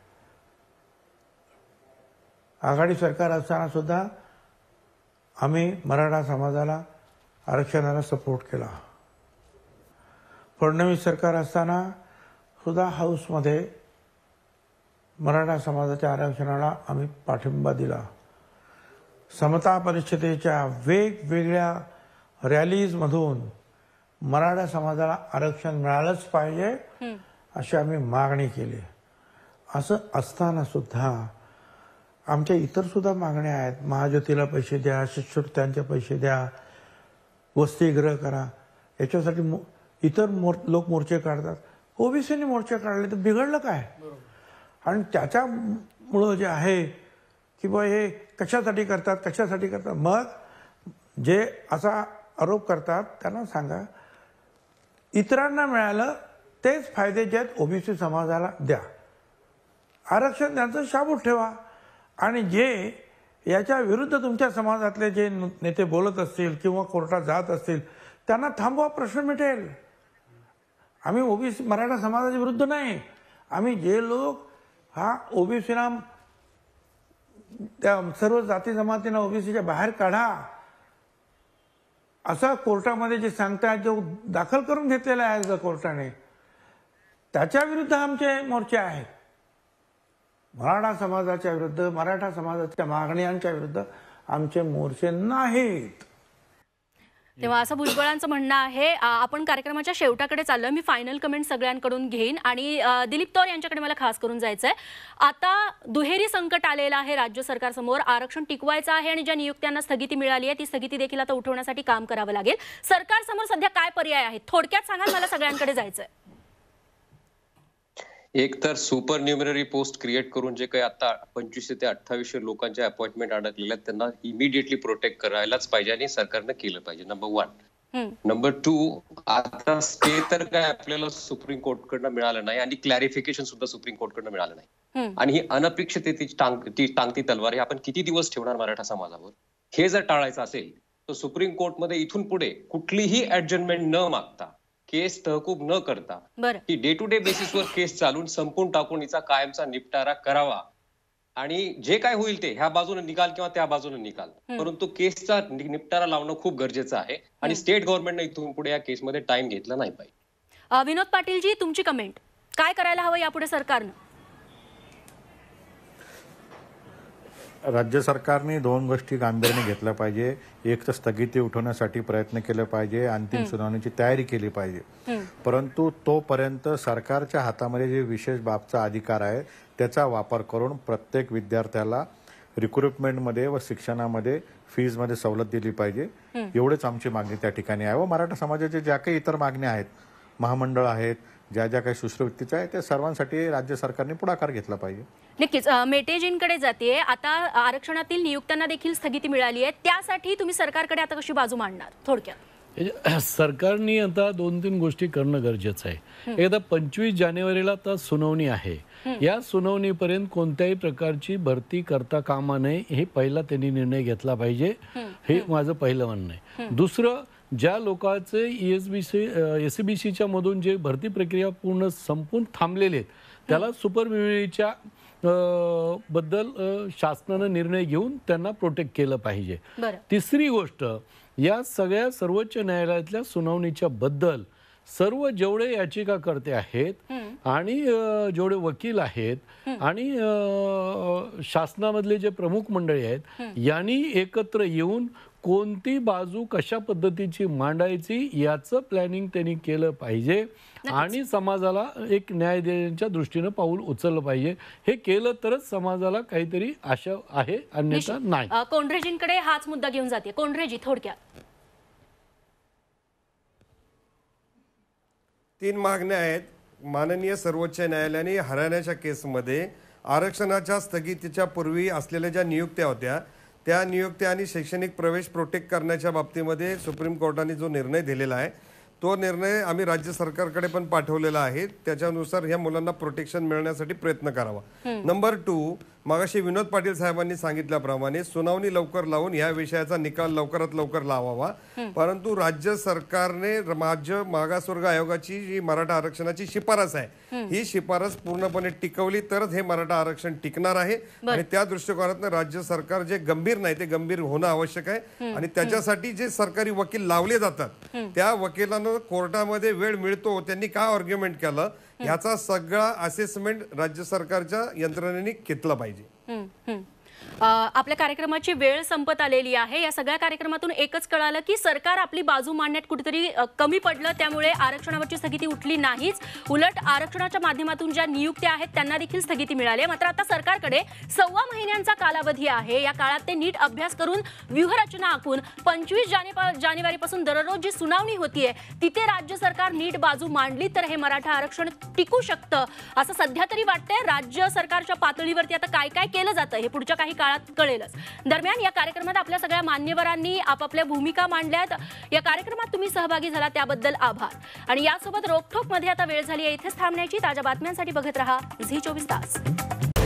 Speaker 8: आघाडी सरकार असताना सुद्धा आम्ही मराठा समाजाला आरक्षणाला सपोर्ट केला फडणवीस सरकार असताना सुद्धा हाऊसमध्ये मराठा समाजाच्या आरक्षणाला आम्ही पाठिंबा दिला समता परिषदेच्या वेगवेगळ्या रॅलीजमधून मराठा समाजाला आरक्षण मिळालंच पाहिजे अशी आम्ही मागणी केली असं असताना सुद्धा आमच्या इतर सुद्धा मागण्या आहेत महाज्योतीला पैसे द्या शिष्यवृत्त्यांचे पैसे द्या वस्तीग्रह करा याच्यासाठी मो, इतर मोर लोक मोर्चे काढतात ओबीसीने मोर्चे काढले तर बिघडलं काय आणि त्याच्यामुळं जे आहे की बा हे कशासाठी करतात कशासाठी करतात मग जे असा आरोप करतात त्यांना सांगा इतरांना मिळालं तेच फायदे जे आहेत ओबीसी समाजाला द्या आरक्षण त्यांचं शाबूत ठेवा आणि जे याच्या विरुद्ध तुमच्या समाजातले जे नेते बोलत असतील किंवा कोर्टात जात असतील त्यांना थांबवा प्रश्न मिटेल आम्ही ओबीसी मराठा समाजाच्या विरुद्ध नाही आम्ही जे लोक हा ओबीसीना त्या सर्व जाती जमातींना ओबीसीच्या बाहेर काढा असा कोर्टामध्ये जे सांगतात जो दाखल करून घेतलेला आहे अर्ज कोर्टाने त्याच्या विरुद्ध आमचे मोर्चे आहेत मराठा समाजाच्या विरुद्ध मराठा समाजाच्या मागण्यांच्या विरुद्ध आमचे मोर्चे नाहीत
Speaker 1: तेव्हा असं भुजबळांचं म्हणणं आहे आपण कार्यक्रमाच्या शेवटाकडे चाललो मी फायनल कमेंट सगळ्यांकडून घेईन आणि दिलीप तौर यांच्याकडे मला खास करून जायचं आहे आता दुहेरी संकट आलेलं आहे राज्य सरकारसमोर आरक्षण टिकवायचं आहे आणि ज्या नियुक्त्यांना स्थगिती मिळाली आहे ती स्थगिती देखील आता उठवण्यासाठी काम करावं लागेल सरकारसमोर सध्या काय पर्याय आहेत थोडक्यात सांगा मला सगळ्यांकडे जायचं आहे
Speaker 5: एक तर सुपर न्युमररी पोस्ट क्रिएट करून जे काही आता पंचवीसशे ते अठ्ठावीसशे लोकांच्या अपॉइंटमेंट अडकलेल्या आहेत त्यांना इमिडिएटली प्रोटेक्ट करायलाच पाहिजे आणि सरकारनं केलं पाहिजे नंबर वन नंबर टू आता स्टे तर काय आपल्याला सुप्रीम कोर्ट कडनं मिळालं नाही आणि क्लॅरिफिकेशन सुद्धा सुप्रीम कोर्ट कडनं मिळालं नाही आणि ही अनपेक्षित ती टांगती तलवार हे आपण किती दिवस ठेवणार मराठा समाजावर हे जर टाळायचं असेल तर सुप्रीम कोर्टमध्ये इथून पुढे कुठलीही ऍडजस्टमेंट न मागता केस तहकूब न करता की डे टू डे बेसिसवर केस चालून संपून टाकून हिचा कायमचा निपटारा करावा आणि जे काय होईल ते ह्या बाजूने निकाल किंवा त्या बाजूने निकाल परंतु केसचा निपटारा लावणं खूप गरजेचं आहे आणि स्टेट गव्हर्नमेंटने इथून पुढे या केसमध्ये टाइम घेतला नाही
Speaker 1: पाहिजे विनोद पाटीलजी तुमची कमेंट काय करायला हवं यापुढे सरकारनं
Speaker 5: राज्य
Speaker 10: सरकारने दोन गोष्टी गांभीर्याने घेतल्या पाहिजे एक तर स्थगिती उठवण्यासाठी प्रयत्न केले पाहिजे अंतिम सुनावणीची तयारी केली पाहिजे परंतु तोपर्यंत सरकारच्या हातामध्ये जे विशेष बाबचा अधिकार आहे त्याचा वापर करून प्रत्येक विद्यार्थ्याला रिक्रुटमेंटमध्ये व शिक्षणामध्ये फीजमध्ये सवलत दिली पाहिजे एवढेच आमची मागणी त्या ठिकाणी आहे व मराठा समाजाचे ज्या काही इतर मागण्या आहेत महामंडळ आहेत ज्या ज्या काही शिष्यवृत्तीच्या आहे त्या सर्वांसाठी राज्य सरकारने पुढाकार घेतला पाहिजे
Speaker 1: नक्कीच मेटेजींकडे जाते आता आरक्षणातील नियुक्त्यांना देखील स्थगिती मिळाली आहे त्यासाठी तुम्ही सरकारकडे आता कशी बाजू मांडणार थोडक्यात
Speaker 9: सरकारने आता दोन तीन गोष्टी करणं गरजेचं आहे एकदा पंचवीस जानेवारीला तर सुनावणी आहे या सुनावणीपर्यंत कोणत्याही प्रकारची भरती करता कामा नये हे पहिला त्यांनी निर्णय घेतला पाहिजे हे माझं पहिलं म्हणणं आहे दुसरं ज्या लोकांचे E S B C S C B सीच्या मधून जे भरती प्रक्रिया पूर्ण संपून थांबलेले आहेत त्याला सुपरविजरीच्या बद्दल शासनानं निर्णय घेऊन त्यांना प्रोटेक्ट केलं पाहिजे तिसरी गोष्ट या सगळ्या सर्वोच्च न्यायालयातल्या सुनावणीच्या बद्दल सर्व जेवढे याचिकाकर्ते आहेत आणि जेवढे वकील आहेत आणि शासनामधले जे प्रमुख मंडळी आहेत यांनी एकत्र येऊन कोणती बाजू कशा पद्धतीची मांडायची याचं प्लॅनिंग त्यांनी केलं पाहिजे आणि समाजाला एक न्याय देण्याच्या दृष्टीनं पाऊल उचललं पाहिजे हे केलं तरच समाजाला काहीतरी आशा आहे अन्यथा नाही
Speaker 1: कोंढरेजींकडे हाच मुद्दा घेऊन जाते कोंढरेजी थोडक्यात
Speaker 7: तीन मागण्या आहेत माननीय सर्वोच्च न्यायालयाने हरयाणाच्या केसमध्ये आरक्षणाच्या स्थगितीच्या पूर्वी असलेल्या ज्या नियुक्त्या होत्या त्या नियुक्त्या आणि शैक्षणिक प्रवेश प्रोटेक्ट करण्याच्या बाबतीमध्ये सुप्रीम कोर्टाने जो निर्णय दिलेला आहे तो निर्णय आम्ही राज्य सरकारकडे पण पाठवलेला आहे त्याच्यानुसार ह्या मुलांना प्रोटेक्शन मिळण्यासाठी प्रयत्न करावा नंबर टू मागाशी विनोद पाटील साहेबांनी सांगितल्याप्रमाणे सुनावणी लवकर लावून या विषयाचा निकाल लवकरात लवकर लावावा परंतु राज्य सरकारने राज्य मागासवर्ग आयोगाची जी मराठा आरक्षणाची शिफारस आहे ही शिफारस पूर्णपणे टिकवली तरच हे मराठा आरक्षण टिकणार आहे आणि त्या दृष्टिकोनातून राज्य सरकार जे गंभीर नाही ते गंभीर होणं आवश्यक आहे आणि त्याच्यासाठी जे सरकारी वकील लावले जातात त्या वकिलांना कोर्टामध्ये वेळ मिळतो त्यांनी काय आर्ग्युमेंट केलं ह्याचा सगळा असेसमेंट राज्य सरकारच्या यंत्रणेने घेतला पाहिजे
Speaker 1: आपल्या कार्यक्रमाची वेळ संपत आलेली आहे या सगळ्या कार्यक्रमातून एकच कळालं की सरकार आपली बाजू मांडण्यात कुठेतरी कमी पडलं त्यामुळे आरक्षणावरची स्थगिती उठली नाहीच उलट आरक्षणाच्या माध्यमातून ज्या नियुक्त्या आहेत त्यांना देखील स्थगिती मिळाली मात्र आता सरकारकडे सव्वा महिन्यांचा कालावधी आहे या काळात ते नीट अभ्यास करून व्यूहरचना आखून पंचवीस जानेवारीपासून दररोज जी सुनावणी होतीये तिथे राज्य सरकार नीट बाजू मांडली तर हे मराठा आरक्षण टिकू शकतं असं सध्या तरी वाटतंय राज्य सरकारच्या पातळीवरती आता काय काय केलं जातं हे पुढच्या काही काळ काळात कळेलच दरम्यान या कार्यक्रमात आपल्या सगळ्या मान्यवरांनी आपापल्या भूमिका मांडल्यात या कार्यक्रमात तुम्ही सहभागी झाला त्याबद्दल आभार आणि यासोबत मध्ये आता वेळ झाली आहे इथेच थांबण्याची ताज्या बातम्यांसाठी बघत राहा झी चोवीस तास